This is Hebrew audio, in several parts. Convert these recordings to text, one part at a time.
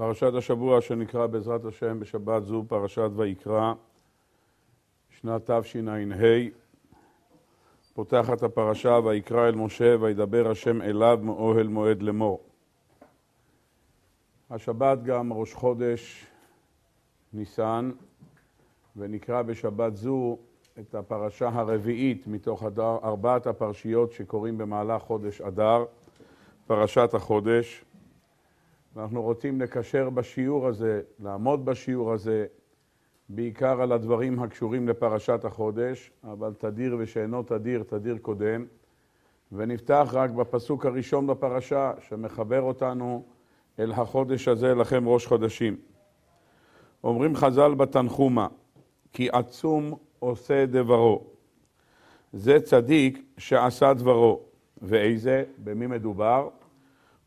פרשת השבוע שנקרא בעזרת השם בשבת זו פרשת ויקרא, שנת תשע"ה, פותחת הפרשה ויקרא אל משה וידבר השם אליו מאוהל מועד לאמור. השבת גם ראש חודש ניסן, ונקרא בשבת זו את הפרשה הרביעית מתוך ארבעת הפרשיות שקוראים במהלך חודש אדר, פרשת החודש. ואנחנו רוצים לקשר בשיעור הזה, לעמוד בשיעור הזה, בעיקר על הדברים הקשורים לפרשת החודש, אבל תדיר ושאינו תדיר, תדיר קודם, ונפתח רק בפסוק הראשון בפרשה, שמחבר אותנו אל החודש הזה, לכם ראש חודשים. אומרים חז"ל בתנחומה, כי עצום עושה דברו. זה צדיק שעשה דברו. ואיזה? במי מדובר?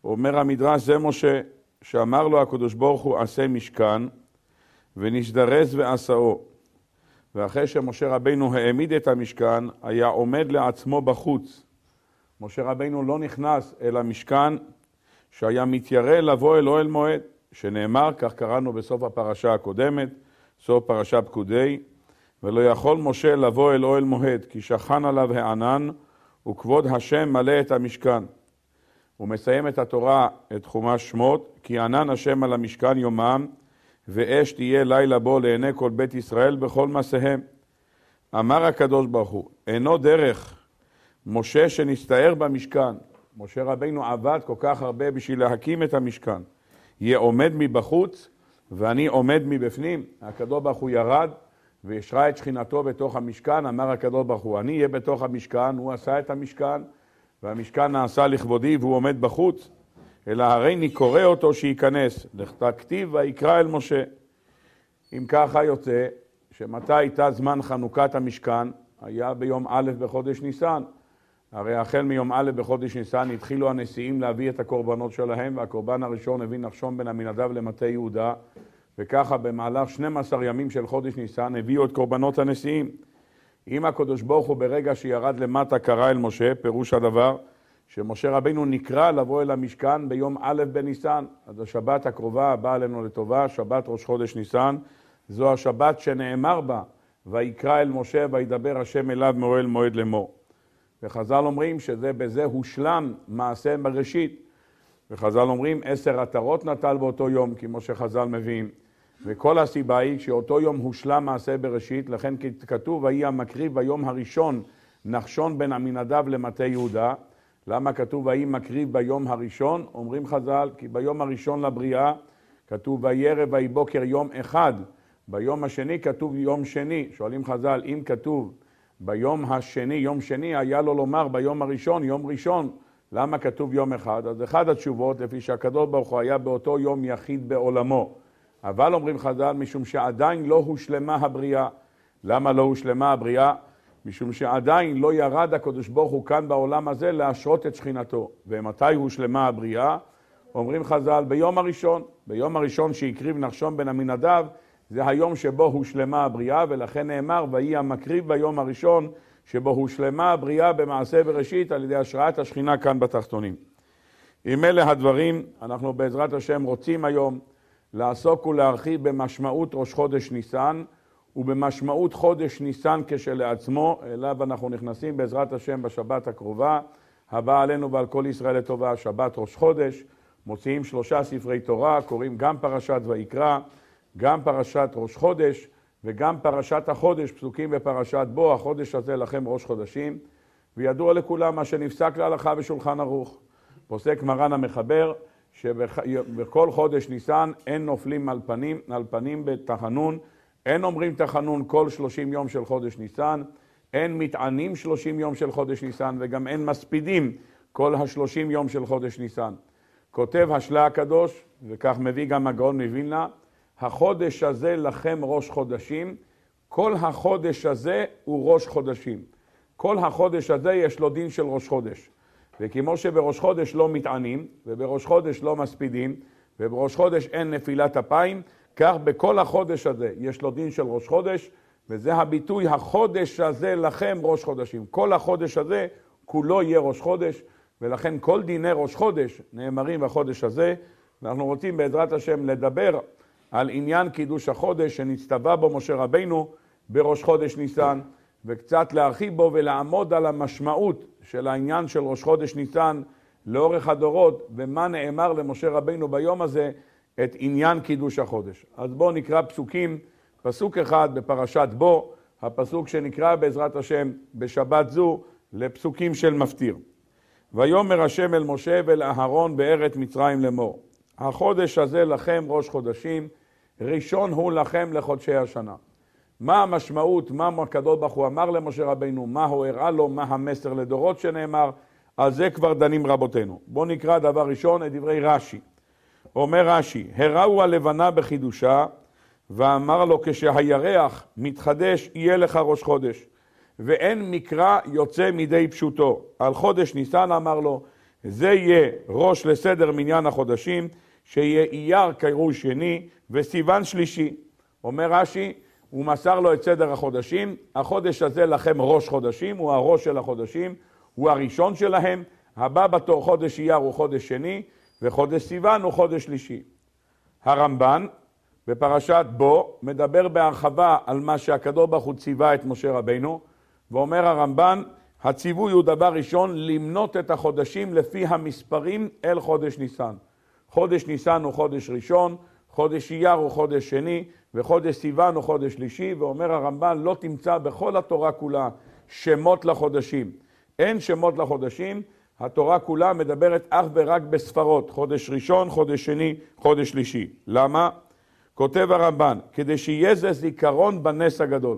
אומר המדרש, זה משה, שאמר לו הקדוש ברוך הוא, עשה משכן, ונזדרז ועשאו. ואחרי שמשה רבינו העמיד את המשכן, היה עומד לעצמו בחוץ. משה רבינו לא נכנס אל המשכן, שהיה מתיירא לבוא אל אוהל מועד, שנאמר, כך קראנו בסוף הפרשה הקודמת, סוף פרשה פקודי, ולא יכול משה לבוא אל אוהל מועד, כי שכן עליו הענן, וכבוד השם מלא את המשכן. הוא מסיים את התורה את חומש שמות, כי ענן השם על המשכן יומם, ואש תהיה לילה בו לעיני כל בית ישראל בכל מעשיהם. אמר הקדוש ברוך הוא, אינו דרך משה שנסתער במשכן, משה רבינו עבד כל כך הרבה בשביל להקים את המשכן, יהיה עומד מבחוץ ואני עומד מבפנים, הקדוש ברוך הוא ירד וישרה את שכינתו בתוך המשכן, אמר הקדוש ברוך הוא, אני אהיה בתוך המשכן, הוא עשה את המשכן, והמשכן נעשה לכבודי והוא עומד בחוץ, אלא הרי אני קורא אותו שייכנס, לכתיב ויקרא אל משה. אם ככה יוצא, שמתי הייתה זמן חנוכת המשכן? היה ביום א' בחודש ניסן. הרי החל מיום א' בחודש ניסן התחילו הנשיאים להביא את הקורבנות שלהם, והקורבן הראשון הביא נחשון בן עמינדב למטה יהודה, וככה במהלך 12 ימים של חודש ניסן הביאו את קורבנות הנשיאים. אם הקדוש ברוך הוא ברגע שירד למטה קרא אל משה, פירוש הדבר שמשה רבינו נקרא לבוא אל המשכן ביום א' בניסן. אז השבת הקרובה באה עלינו לטובה, שבת ראש חודש ניסן, זו השבת שנאמר בה, ויקרא אל משה וידבר השם אליו מאוהל מועד לאמור. וחז"ל אומרים שזה בזה הושלם מעשה מראשית. וחז"ל אומרים עשר עטרות נטל באותו יום, כמו שחז"ל מביאים. וכל הסיבה היא שאותו יום הושלם מעשה בראשית, לכן כתוב, ויהי המקריב ביום הראשון נחשון בן עמינדב למטה יהודה. למה כתוב ויהי מקריב ביום הראשון? אומרים חז"ל, כי ביום הראשון לבריאה כתוב ערב ויהי בוקר יום אחד, ביום השני כתוב יום שני. שואלים חז"ל, אם כתוב ביום השני, יום שני, היה לו לומר ביום הראשון, יום ראשון, למה כתוב יום אחד? אז אחת התשובות, לפי שהקדוש ברוך הוא היה באותו יום יחיד בעולמו. אבל אומרים חז"ל, משום שעדיין לא הושלמה הבריאה. למה לא הושלמה הבריאה? משום שעדיין לא ירד הקדוש ברוך הוא כאן בעולם הזה להשרות את שכינתו. ומתי הושלמה הבריאה? אומרים חז"ל, ביום הראשון. ביום הראשון שהקריב נחשון בן עמינדב, זה היום שבו הושלמה הבריאה, ולכן נאמר, ויהי המקריב ביום הראשון שבו הושלמה הבריאה במעשה בראשית על ידי השראת השכינה כאן בתחתונים. עם אלה הדברים, אנחנו בעזרת השם רוצים היום לעסוק ולהרחיב במשמעות ראש חודש ניסן ובמשמעות חודש ניסן כשלעצמו, אליו אנחנו נכנסים בעזרת השם בשבת הקרובה, הבא עלינו ועל כל ישראל לטובה, שבת ראש חודש, מוציאים שלושה ספרי תורה, קוראים גם פרשת ויקרא, גם פרשת ראש חודש וגם פרשת החודש, פסוקים בפרשת בו, החודש הזה לכם ראש חודשים, וידוע לכולם מה שנפסק להלכה בשולחן ערוך. פוסק מרן המחבר, שבכל חודש ניסן אין נופלים על פנים, על פנים בתחנון, אין אומרים תחנון כל שלושים יום של חודש ניסן, אין מטענים שלושים יום של חודש ניסן, וגם אין מספידים כל השלושים יום של חודש ניסן. כותב השלה הקדוש, וכך מביא גם הגאון מווילנה, החודש הזה לכם ראש חודשים, כל החודש הזה הוא ראש חודשים. כל החודש הזה יש לו דין של ראש חודש. וכמו שבראש חודש לא מתענים, ובראש חודש לא מספידים, ובראש חודש אין נפילת אפיים, כך בכל החודש הזה יש לו דין של ראש חודש, וזה הביטוי, החודש הזה לכם ראש חודשים. כל החודש הזה כולו יהיה ראש חודש, ולכן כל דיני ראש חודש נאמרים בחודש הזה, ואנחנו רוצים בעזרת השם לדבר על עניין קידוש החודש שנצטווה בו משה רבינו בראש חודש ניסן. וקצת להרחיב בו ולעמוד על המשמעות של העניין של ראש חודש ניסן לאורך הדורות ומה נאמר למשה רבינו ביום הזה את עניין קידוש החודש. אז בואו נקרא פסוקים, פסוק אחד בפרשת בו, הפסוק שנקרא בעזרת השם בשבת זו לפסוקים של מפטיר. ויאמר השם אל משה ואל אהרון בארץ מצרים לאמור. החודש הזה לכם ראש חודשים, ראשון הוא לכם לחודשי השנה. מה המשמעות, מה הקדוש ברוך הוא אמר למשה רבינו, מה הוא הראה לו, מה המסר לדורות שנאמר, על זה כבר דנים רבותינו. בואו נקרא דבר ראשון את דברי רש"י. אומר רש"י, הראו הלבנה בחידושה, ואמר לו, כשהירח מתחדש, יהיה לך ראש חודש. ואין מקרא יוצא מידי פשוטו. על חודש ניסן אמר לו, זה יהיה ראש לסדר מניין החודשים, שיהיה אייר קראו שני וסיוון שלישי. אומר רש"י, הוא מסר לו את סדר החודשים, החודש הזה לכם ראש חודשים, הוא הראש של החודשים, הוא הראשון שלהם, הבא בתור חודש אייר הוא חודש שני, וחודש סיוון הוא חודש שלישי. הרמב"ן בפרשת בו מדבר בהרחבה על מה שהקדוש ברוך הוא ציווה את משה רבינו, ואומר הרמב"ן, הציווי הוא דבר ראשון למנות את החודשים לפי המספרים אל חודש ניסן. חודש ניסן הוא חודש ראשון, חודש אייר הוא חודש שני, וחודש סיוון הוא חודש שלישי, ואומר הרמב"ן, לא תמצא בכל התורה כולה שמות לחודשים. אין שמות לחודשים, התורה כולה מדברת אך ורק בספרות, חודש ראשון, חודש שני, חודש שלישי. למה? כותב הרמב"ן, כדי שיהיה זה זיכרון בנס הגדול.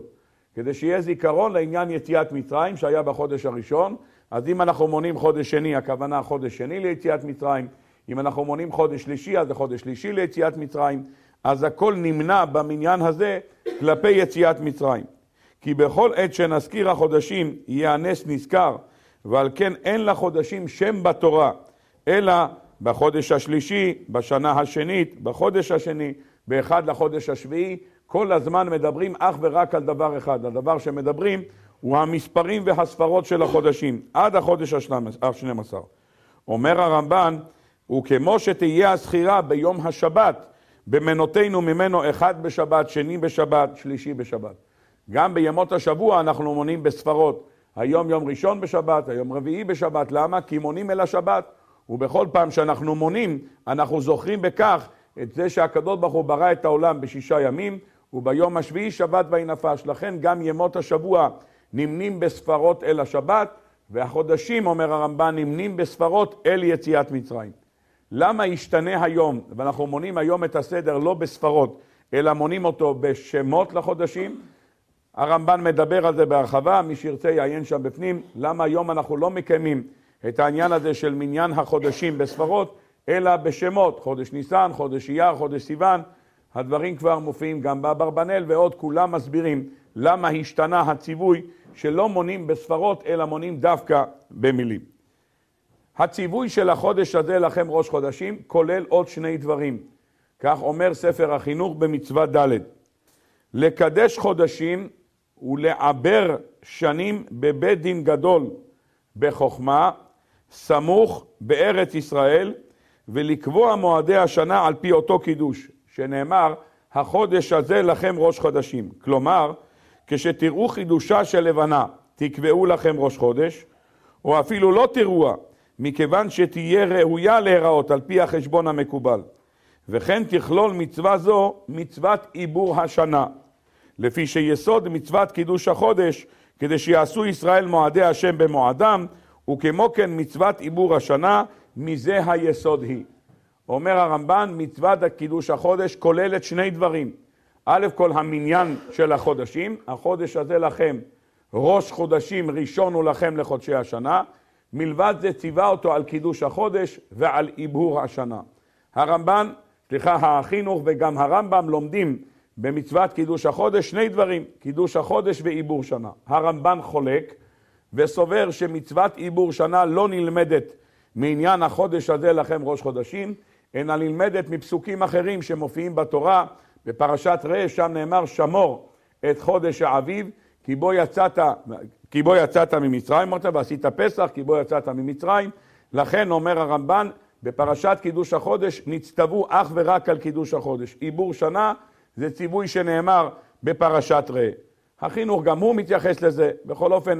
כדי שיהיה זיכרון לעניין יציאת מצרים שהיה בחודש הראשון, אז אם אנחנו מונים חודש שני, הכוונה חודש שני ליציאת מצרים, אם אנחנו מונים חודש שלישי, אז זה חודש שלישי ליציאת מצרים. אז הכל נמנע במניין הזה כלפי יציאת מצרים. כי בכל עת שנזכיר החודשים, יהיה הנס נזכר, ועל כן אין לחודשים שם בתורה, אלא בחודש השלישי, בשנה השנית, בחודש השני, באחד לחודש השביעי, כל הזמן מדברים אך ורק על דבר אחד. הדבר שמדברים הוא המספרים והספרות של החודשים, עד החודש השנים עשר. אומר הרמב"ן, וכמו שתהיה הזכירה ביום השבת, במנותינו ממנו אחד בשבת, שני בשבת, שלישי בשבת. גם בימות השבוע אנחנו מונים בספרות. היום יום ראשון בשבת, היום רביעי בשבת. למה? כי מונים אל השבת. ובכל פעם שאנחנו מונים, אנחנו זוכרים בכך את זה שהקדוש ברוך הוא ברא את העולם בשישה ימים, וביום השביעי שבת נפש. לכן גם ימות השבוע נמנים בספרות אל השבת, והחודשים, אומר הרמב"ן, נמנים בספרות אל יציאת מצרים. למה ישתנה היום, ואנחנו מונים היום את הסדר לא בספרות, אלא מונים אותו בשמות לחודשים, הרמב"ן מדבר על זה בהרחבה, מי שירצה יעיין שם בפנים, למה היום אנחנו לא מקיימים את העניין הזה של מניין החודשים בספרות, אלא בשמות, חודש ניסן, חודש אייר, חודש סיוון, הדברים כבר מופיעים גם באברבנאל, ועוד כולם מסבירים למה השתנה הציווי שלא מונים בספרות, אלא מונים דווקא במילים. הציווי של החודש הזה לכם ראש חודשים כולל עוד שני דברים. כך אומר ספר החינוך במצווה ד' לקדש חודשים ולעבר שנים בבית דין גדול בחוכמה, סמוך בארץ ישראל, ולקבוע מועדי השנה על פי אותו קידוש, שנאמר, החודש הזה לכם ראש חודשים. כלומר, כשתראו חידושה של לבנה, תקבעו לכם ראש חודש, או אפילו לא תראוה, מכיוון שתהיה ראויה להיראות על פי החשבון המקובל. וכן תכלול מצווה זו מצוות עיבור השנה, לפי שיסוד מצוות קידוש החודש, כדי שיעשו ישראל מועדי השם במועדם, וכמו כן מצוות עיבור השנה, מזה היסוד היא. אומר הרמב"ן, מצוות קידוש החודש כוללת שני דברים. א' כל המניין של החודשים, החודש הזה לכם ראש חודשים, ראשון הוא לכם לחודשי השנה, מלבד זה ציווה אותו על קידוש החודש ועל עיבור השנה. הרמב"ן, סליחה, החינוך וגם הרמב"ם לומדים במצוות קידוש החודש שני דברים, קידוש החודש ועיבור שנה. הרמב"ן חולק וסובר שמצוות עיבור שנה לא נלמדת מעניין החודש הזה לכם ראש חודשים, אלא נלמדת מפסוקים אחרים שמופיעים בתורה, בפרשת ראה, שם נאמר שמור את חודש האביב, כי בו יצאת, כי בו יצאת ממצרים, אמרת, ועשית פסח, כי בו יצאת ממצרים. לכן אומר הרמב"ן, בפרשת קידוש החודש נצטוו אך ורק על קידוש החודש. עיבור שנה זה ציווי שנאמר בפרשת ראה. החינוך גם הוא מתייחס לזה. בכל אופן,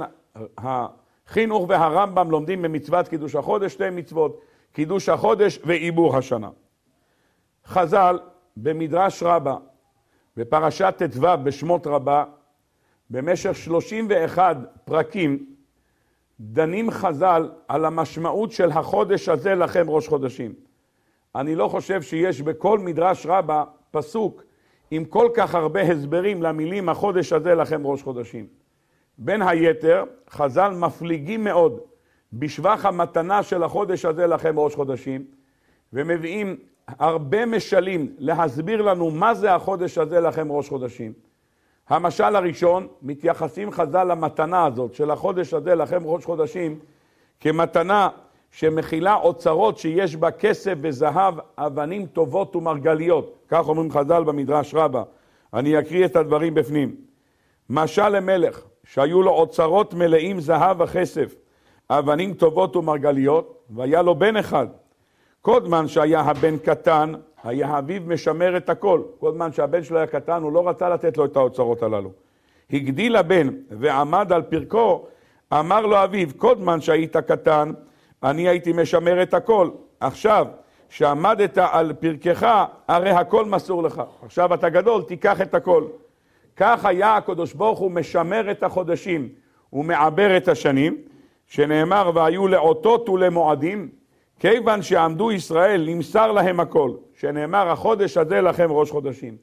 החינוך והרמב"ם לומדים במצוות קידוש החודש, שתי מצוות, קידוש החודש ועיבור השנה. חז"ל, במדרש רבה, בפרשת ט"ו בשמות רבה, במשך 31 פרקים דנים חז"ל על המשמעות של החודש הזה לכם ראש חודשים. אני לא חושב שיש בכל מדרש רבה פסוק עם כל כך הרבה הסברים למילים החודש הזה לכם ראש חודשים. בין היתר, חז"ל מפליגים מאוד בשבח המתנה של החודש הזה לכם ראש חודשים, ומביאים הרבה משלים להסביר לנו מה זה החודש הזה לכם ראש חודשים. המשל הראשון, מתייחסים חז"ל למתנה הזאת של החודש הזה, לכם ראש חודשים, כמתנה שמכילה אוצרות שיש בה כסף וזהב, אבנים טובות ומרגליות. כך אומרים חז"ל במדרש רבה. אני אקריא את הדברים בפנים. משל למלך שהיו לו אוצרות מלאים זהב וכסף, אבנים טובות ומרגליות, והיה לו בן אחד כל זמן שהיה הבן קטן, היה האביו משמר את הכל. כל זמן שהבן שלו היה קטן, הוא לא רצה לתת לו את האוצרות הללו. הגדיל הבן ועמד על פרקו, אמר לו אביו, כל זמן שהיית קטן, אני הייתי משמר את הכל. עכשיו, שעמדת על פרקך, הרי הכל מסור לך. עכשיו אתה גדול, תיקח את הכל. כך היה הקדוש ברוך הוא משמר את החודשים ומעבר את השנים, שנאמר, והיו לאותות ולמועדים. כיוון שעמדו ישראל, נמסר להם הכל, שנאמר החודש הזה לכם ראש חודשים.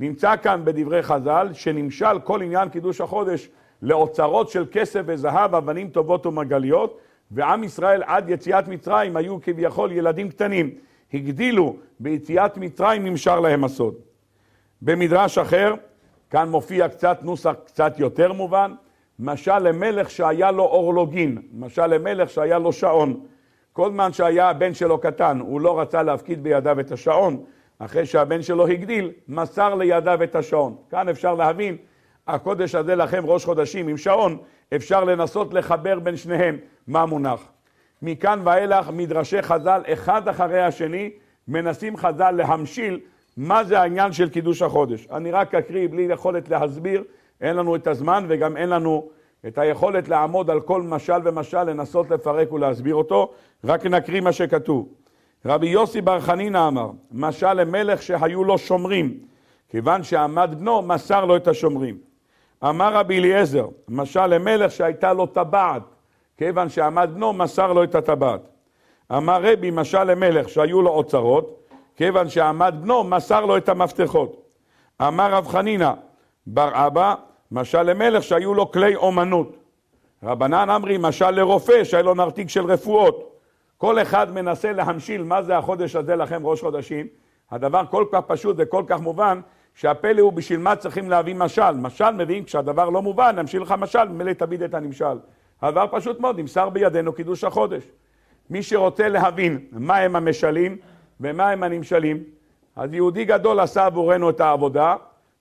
נמצא כאן בדברי חז"ל, שנמשל כל עניין קידוש החודש לאוצרות של כסף וזהב, אבנים טובות ומגליות, ועם ישראל עד יציאת מצרים היו כביכול ילדים קטנים. הגדילו ביציאת מצרים, נמשר להם הסוד. במדרש אחר, כאן מופיע קצת נוסח קצת יותר מובן, משל למלך שהיה לו אורלוגין, משל למלך שהיה לו שעון. כל זמן שהיה הבן שלו קטן, הוא לא רצה להפקיד בידיו את השעון, אחרי שהבן שלו הגדיל, מסר לידיו את השעון. כאן אפשר להבין, הקודש הזה לכם ראש חודשים עם שעון, אפשר לנסות לחבר בין שניהם מה מונח. מכאן ואילך מדרשי חז"ל, אחד אחרי השני, מנסים חז"ל להמשיל מה זה העניין של קידוש החודש. אני רק אקריא בלי יכולת להסביר, אין לנו את הזמן וגם אין לנו את היכולת לעמוד על כל משל ומשל, לנסות לפרק ולהסביר אותו, רק נקריא מה שכתוב. רבי יוסי בר חנינא אמר, משל למלך שהיו לו שומרים, כיוון שעמד בנו, מסר לו את השומרים. אמר רבי אליעזר, משל למלך שהייתה לו טבעת, כיוון שעמד בנו, מסר לו את הטבעת. אמר רבי, משל למלך שהיו לו אוצרות, כיוון שעמד בנו, מסר לו את המפתחות. אמר רב חנינא, בר אבא, משל למלך שהיו לו כלי אומנות. רבנן אמרי, משל לרופא שהיה לו נרתיק של רפואות. כל אחד מנסה להמשיל מה זה החודש הזה לכם, ראש חודשים. הדבר כל כך פשוט וכל כך מובן, שהפלא הוא בשביל מה צריכים להביא משל. משל מביאים כשהדבר לא מובן, נמשיל לך משל, ממילא תביד את הנמשל. הדבר פשוט מאוד, נמסר בידינו קידוש החודש. מי שרוצה להבין מה הם המשלים ומה הם הנמשלים, אז יהודי גדול עשה עבורנו את העבודה,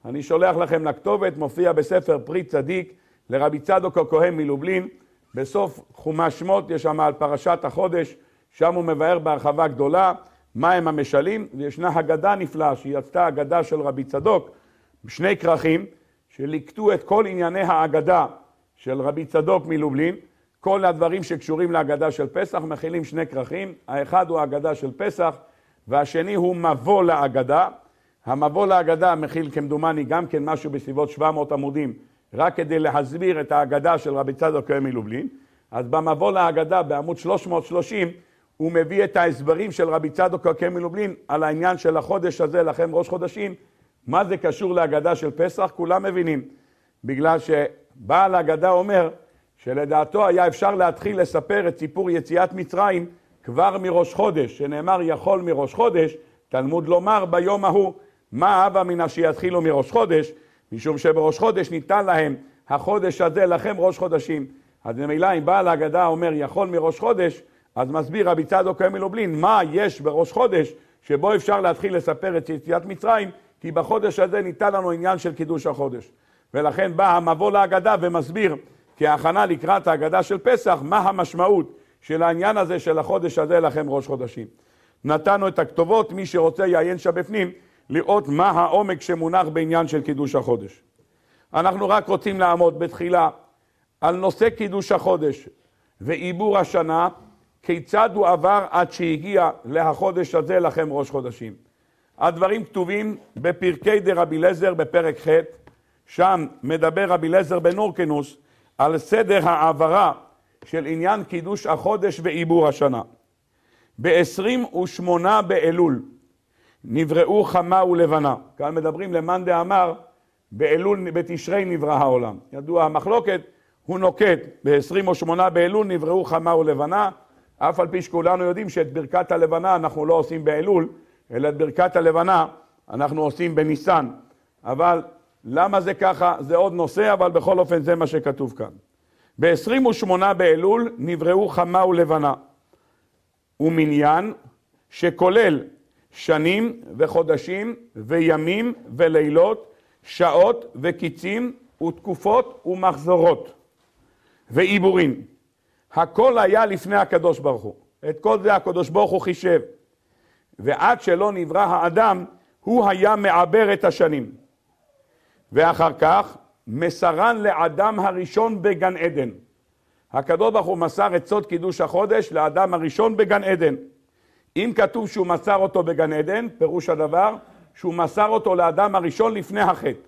אני שולח לכם לכתובת, מופיע בספר פרי צדיק לרבי צדוק הכהן מלובלין. בסוף חומש שמות יש שם על פרשת החודש, שם הוא מבאר בהרחבה גדולה מהם המשלים, וישנה הגדה נפלאה, שהיא עשתה הגדה של רבי צדוק, שני כרכים, שליקטו את כל ענייני ההגדה של רבי צדוק מלובלין, כל הדברים שקשורים להגדה של פסח, מכילים שני כרכים, האחד הוא ההגדה של פסח, והשני הוא מבוא להגדה. המבוא להגדה מכיל כמדומני גם כן משהו בסביבות 700 עמודים, רק כדי להסביר את ההגדה של רבי צדוק כהן מלובלין. אז במבוא להגדה בעמוד 330 הוא מביא את ההסברים של רבי צדוק הכהן מלובלין על העניין של החודש הזה, לכם ראש חודשים, מה זה קשור להגדה של פסח, כולם מבינים. בגלל שבעל ההגדה אומר שלדעתו היה אפשר להתחיל לספר את סיפור יציאת מצרים כבר מראש חודש, שנאמר יכול מראש חודש, תלמוד לומר ביום ההוא. מה הבא מן שיתחילו מראש חודש, משום שבראש חודש ניתן להם החודש הזה לכם ראש חודשים. אז ממילא אם בעל ההגדה אומר יכול מראש חודש, אז מסביר רבי צדוק מלובלין מה יש בראש חודש שבו אפשר להתחיל לספר את יציאת מצרים, כי בחודש הזה ניתן לנו עניין של קידוש החודש. ולכן בא המבוא להגדה ומסביר כהכנה לקראת ההגדה של פסח, מה המשמעות של העניין הזה של החודש הזה לכם ראש חודשים. נתנו את הכתובות, מי שרוצה יעיין שם בפנים. לראות מה העומק שמונח בעניין של קידוש החודש. אנחנו רק רוצים לעמוד בתחילה על נושא קידוש החודש ועיבור השנה, כיצד הוא עבר עד שהגיע להחודש הזה לכם ראש חודשים. הדברים כתובים בפרקי דרבי אליעזר בפרק ח', שם מדבר רבי אליעזר בן אורקנוס על סדר העברה של עניין קידוש החודש ועיבור השנה. ב-28 באלול, נבראו חמה ולבנה. כאן מדברים למאן דאמר, באלול, בתשרי נברא העולם. ידוע המחלוקת, הוא נוקט, ב-28 באלול נבראו חמה ולבנה, אף על פי שכולנו יודעים שאת ברכת הלבנה אנחנו לא עושים באלול, אלא את ברכת הלבנה אנחנו עושים בניסן. אבל למה זה ככה? זה עוד נושא, אבל בכל אופן זה מה שכתוב כאן. ב-28 באלול נבראו חמה ולבנה. ומניין שכולל שנים וחודשים וימים ולילות, שעות וקיצים ותקופות ומחזורות ועיבורים. הכל היה לפני הקדוש ברוך הוא. את כל זה הקדוש ברוך הוא חישב. ועד שלא נברא האדם, הוא היה מעבר את השנים. ואחר כך, מסרן לאדם הראשון בגן עדן. הקדוש ברוך הוא מסר את סוד קידוש החודש לאדם הראשון בגן עדן. אם כתוב שהוא מסר אותו בגן עדן, פירוש הדבר שהוא מסר אותו לאדם הראשון לפני החטא.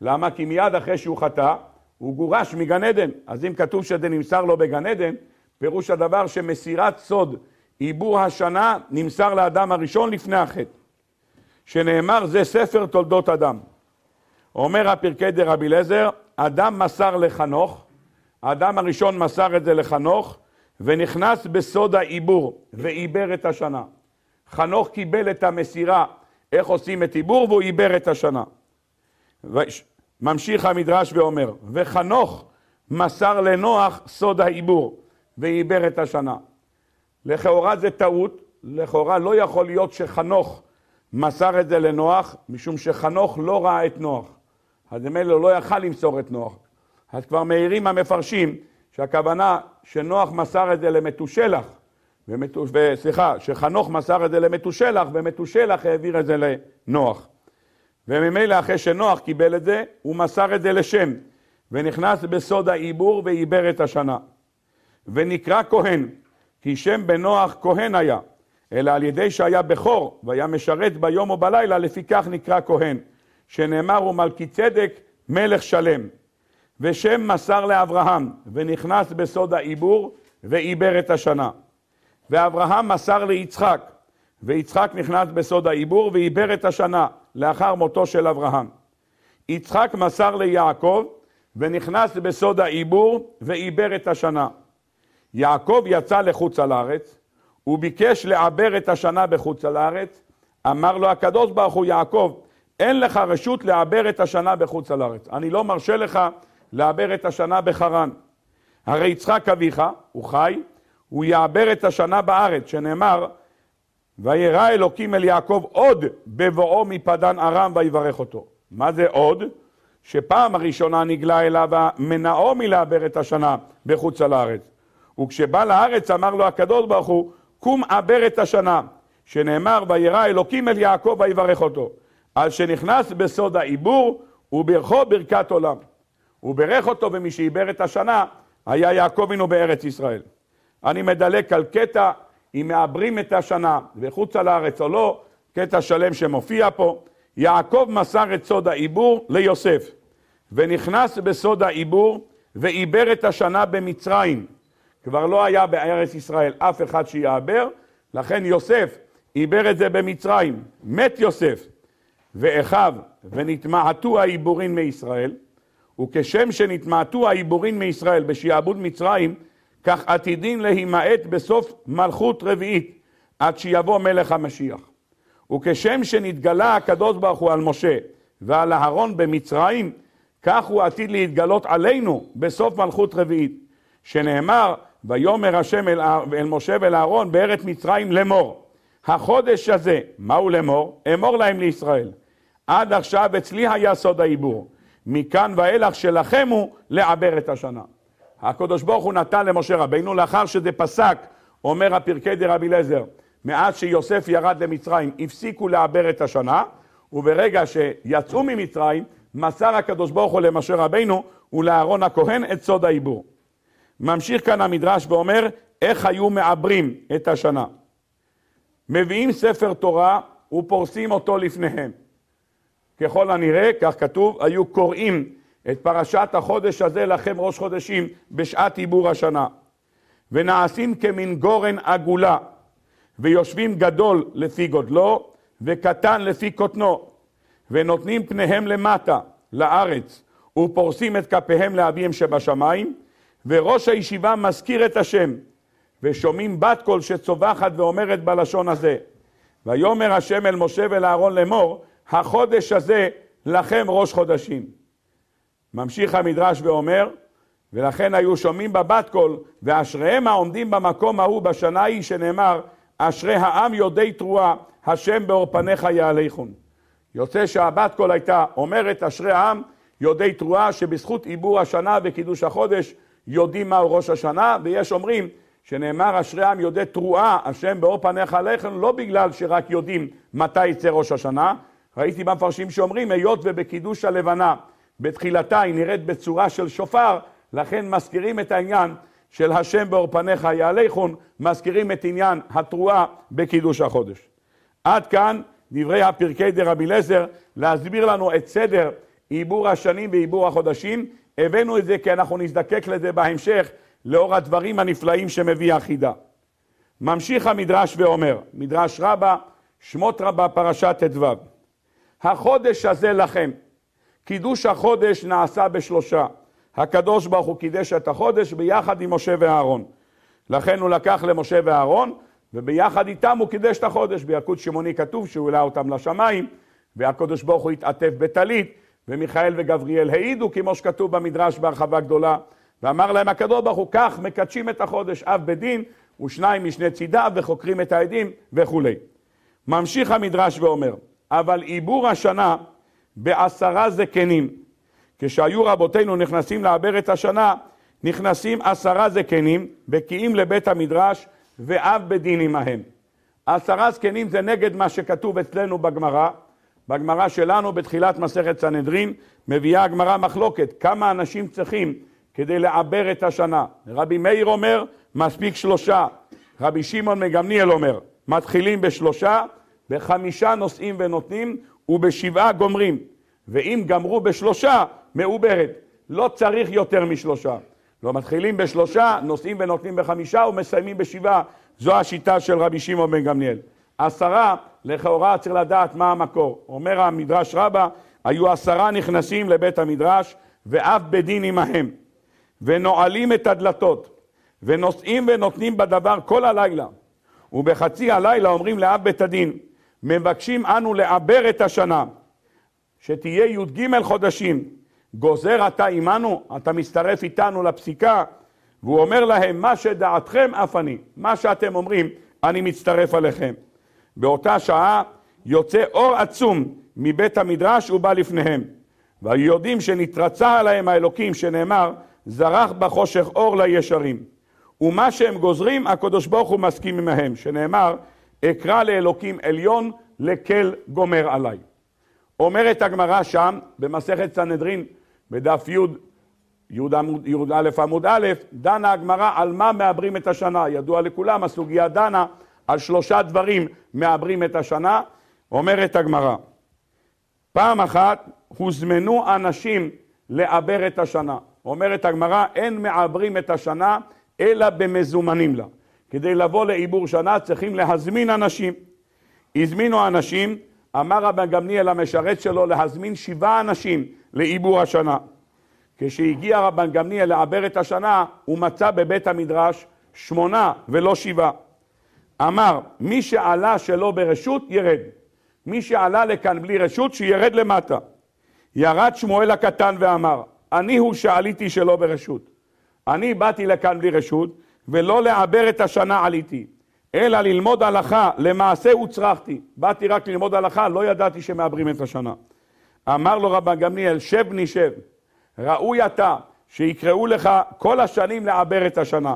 למה? כי מיד אחרי שהוא חטא, הוא גורש מגן עדן. אז אם כתוב שזה נמסר לו בגן עדן, פירוש הדבר שמסירת סוד עיבור השנה נמסר לאדם הראשון לפני החטא. שנאמר זה ספר תולדות אדם. אומר הפרקי דרבי אליעזר, אדם מסר לחנוך, האדם הראשון מסר את זה לחנוך, ונכנס בסוד העיבור, ועיבר את השנה. חנוך קיבל את המסירה, איך עושים את עיבור, והוא עיבר את השנה. ממשיך המדרש ואומר, וחנוך מסר לנוח סוד העיבור, ועיבר את השנה. לכאורה זה טעות, לכאורה לא יכול להיות שחנוך מסר את זה לנוח, משום שחנוך לא ראה את נוח. אז ממילא לא יכל למסור את נוח. אז כבר מעירים המפרשים, שהכוונה שנוח מסר את זה למתושלח, סליחה, שחנוך מסר את זה למתושלח, ומתושלח העביר את זה לנוח. וממילא אחרי שנוח קיבל את זה, הוא מסר את זה לשם, ונכנס בסוד העיבור ועיבר את השנה. ונקרא כהן, כי שם בנוח כהן היה, אלא על ידי שהיה בכור, והיה משרת ביום או בלילה, לפיכך נקרא כהן, שנאמר הוא מלכי צדק מלך שלם. ושם מסר לאברהם, ונכנס בסוד העיבור, ועיבר את השנה. ואברהם מסר ליצחק, ויצחק נכנס בסוד העיבור, ועיבר את השנה, לאחר מותו של אברהם. יצחק מסר ליעקב, ונכנס בסוד העיבור, ועיבר את השנה. יעקב יצא לחוץ על הארץ, הוא ביקש לעבר את השנה בחוץ על הארץ, אמר לו הקדוש ברוך הוא, יעקב, אין לך רשות לעבר את השנה בחוץ על הארץ. אני לא מרשה לך לעבר את השנה בחרן. הרי יצחק אביך, הוא חי, הוא יעבר את השנה בארץ, שנאמר, וירא אלוקים אל יעקב עוד בבואו מפדן ארם ויברך אותו. מה זה עוד? שפעם הראשונה נגלה אליו המנעו מלעבר את השנה בחוץ על הארץ. וכשבא לארץ אמר לו הקדוש ברוך הוא, קום עבר את השנה, שנאמר, וירא אלוקים אל יעקב ויברך אותו. אז שנכנס בסוד העיבור וברכו ברכת עולם. הוא בירך אותו, ומי שעיבר את השנה היה יעקב אינו בארץ ישראל. אני מדלק על קטע, אם מעברים את השנה בחוץ לארץ או לא, קטע שלם שמופיע פה. יעקב מסר את סוד העיבור ליוסף, ונכנס בסוד העיבור ועיבר את השנה במצרים. כבר לא היה בארץ ישראל אף אחד שיעבר, לכן יוסף עיבר את זה במצרים. מת יוסף ואחיו, ונתמעטו העיבורים מישראל. וכשם שנתמעטו העיבורים מישראל בשעבוד מצרים, כך עתידין להימעט בסוף מלכות רביעית, עד שיבוא מלך המשיח. וכשם שנתגלה הקדוש ברוך הוא על משה ועל אהרון במצרים, כך הוא עתיד להתגלות עלינו בסוף מלכות רביעית, שנאמר, ויאמר השם אל, אל משה ואל אהרון בארץ מצרים לאמור. החודש הזה, מהו לאמור? אמור להם לישראל. עד עכשיו אצלי היה סוד העיבור. מכאן ואילך שלכם הוא לעבר את השנה. הקדוש ברוך הוא נתן למשה רבינו, לאחר שזה פסק, אומר הפרקי דרבי אליעזר, מאז שיוסף ירד למצרים, הפסיקו לעבר את השנה, וברגע שיצאו ממצרים, מסר הקדוש ברוך הוא למשה רבינו ולאהרון הכהן את סוד העיבור. ממשיך כאן המדרש ואומר, איך היו מעברים את השנה. מביאים ספר תורה ופורסים אותו לפניהם. ככל הנראה, כך כתוב, היו קוראים את פרשת החודש הזה לכם ראש חודשים בשעת עיבור השנה. ונעשים כמין גורן עגולה, ויושבים גדול לפי גודלו, וקטן לפי קוטנו, ונותנים פניהם למטה, לארץ, ופורסים את כפיהם לאביהם שבשמיים, וראש הישיבה מזכיר את השם, ושומעים בת קול שצווחת ואומרת בלשון הזה, ויאמר השם אל משה ולאהרון לאמור, החודש הזה לכם ראש חודשים. ממשיך המדרש ואומר, ולכן היו שומעים בבת קול, ואשריהם העומדים במקום ההוא בשנה ההיא שנאמר, אשרי העם יודעי תרועה, השם באור פניך יהליכון. יוצא שהבת קול הייתה אומרת, אשרי העם יודעי תרועה, שבזכות עיבור השנה וקידוש החודש יודעים מהו ראש השנה, ויש אומרים שנאמר אשרי העם יודע תרועה, השם באור פניך עליכם, לא בגלל שרק יודעים מתי יצא ראש השנה, ראיתי במפרשים שאומרים, היות ובקידוש הלבנה בתחילתה היא נראית בצורה של שופר, לכן מזכירים את העניין של השם באור פניך יהלכון, מזכירים את עניין התרועה בקידוש החודש. עד כאן דברי הפרקי דרבי אליעזר, להסביר לנו את סדר עיבור השנים ועיבור החודשים. הבאנו את זה כי אנחנו נזדקק לזה בהמשך, לאור הדברים הנפלאים שמביא החידה. ממשיך המדרש ואומר, מדרש רבה, שמות רבה, פרשת ט"ו. החודש הזה לכם. קידוש החודש נעשה בשלושה. הקדוש ברוך הוא קידש את החודש ביחד עם משה ואהרון. לכן הוא לקח למשה ואהרון, וביחד איתם הוא קידש את החודש. בירקוד שמעוני כתוב שהוא העלה אותם לשמיים, והקדוש ברוך הוא התעטף בטלית, ומיכאל וגבריאל העידו, כמו שכתוב במדרש בהרחבה גדולה. ואמר להם הקדוש ברוך הוא, כך מקדשים את החודש, אב בדין, ושניים משני צידיו, וחוקרים את העדים וכולי. ממשיך המדרש ואומר, אבל עיבור השנה בעשרה זקנים. כשהיו רבותינו נכנסים לעבר את השנה, נכנסים עשרה זקנים, בקיאים לבית המדרש, ואב בדין עמהם. עשרה זקנים זה נגד מה שכתוב אצלנו בגמרא. בגמרא שלנו, בתחילת מסכת סנהדרין, מביאה הגמרא מחלוקת, כמה אנשים צריכים כדי לעבר את השנה. רבי מאיר אומר, מספיק שלושה. רבי שמעון מגמניאל אומר, מתחילים בשלושה, בחמישה נושאים ונותנים ובשבעה גומרים, ואם גמרו בשלושה, מעוברת. לא צריך יותר משלושה. לא מתחילים בשלושה, נושאים ונותנים בחמישה ומסיימים בשבעה. זו השיטה של רבי שמעון בן גמליאל. עשרה, לכאורה צריך לדעת מה המקור. אומר המדרש רבה, היו עשרה נכנסים לבית המדרש, ואף בדין עמהם, ונועלים את הדלתות, ונושאים ונותנים בדבר כל הלילה, ובחצי הלילה אומרים לאב בית הדין, מבקשים אנו לעבר את השנה, שתהיה י"ג חודשים. גוזר אתה עמנו, אתה מצטרף איתנו לפסיקה, והוא אומר להם, מה שדעתכם אף אני, מה שאתם אומרים, אני מצטרף עליכם. באותה שעה יוצא אור עצום מבית המדרש ובא לפניהם. והיו יודעים שנתרצה עליהם האלוקים, שנאמר, זרח בחושך אור לישרים. ומה שהם גוזרים, הקדוש ברוך הוא מסכים עמהם, שנאמר, אקרא לאלוקים עליון, לקל גומר עליי. אומרת הגמרא שם, במסכת סנהדרין, בדף י, י"א עמוד א', דנה הגמרא על מה מעברים את השנה. ידוע לכולם, הסוגיה דנה על שלושה דברים מעברים את השנה. אומרת הגמרא, פעם אחת הוזמנו אנשים לעבר את השנה. אומרת הגמרא, אין מעברים את השנה אלא במזומנים לה. כדי לבוא לעיבור שנה צריכים להזמין אנשים. הזמינו אנשים, אמר רבי גמליאל המשרת שלו להזמין שבעה אנשים לעיבור השנה. כשהגיע רבן גמליאל לעבר את השנה, הוא מצא בבית המדרש שמונה ולא שבעה. אמר, מי שעלה שלא ברשות, ירד. מי שעלה לכאן בלי רשות, שירד למטה. ירד שמואל הקטן ואמר, אני הוא שעליתי שלא ברשות. אני באתי לכאן בלי רשות, ולא לעבר את השנה עליתי, אלא ללמוד הלכה, למעשה הוצרכתי. באתי רק ללמוד הלכה, לא ידעתי שמעברים את השנה. אמר לו רבן גמליאל, שב נשב, ראוי אתה שיקראו לך כל השנים לעבר את השנה.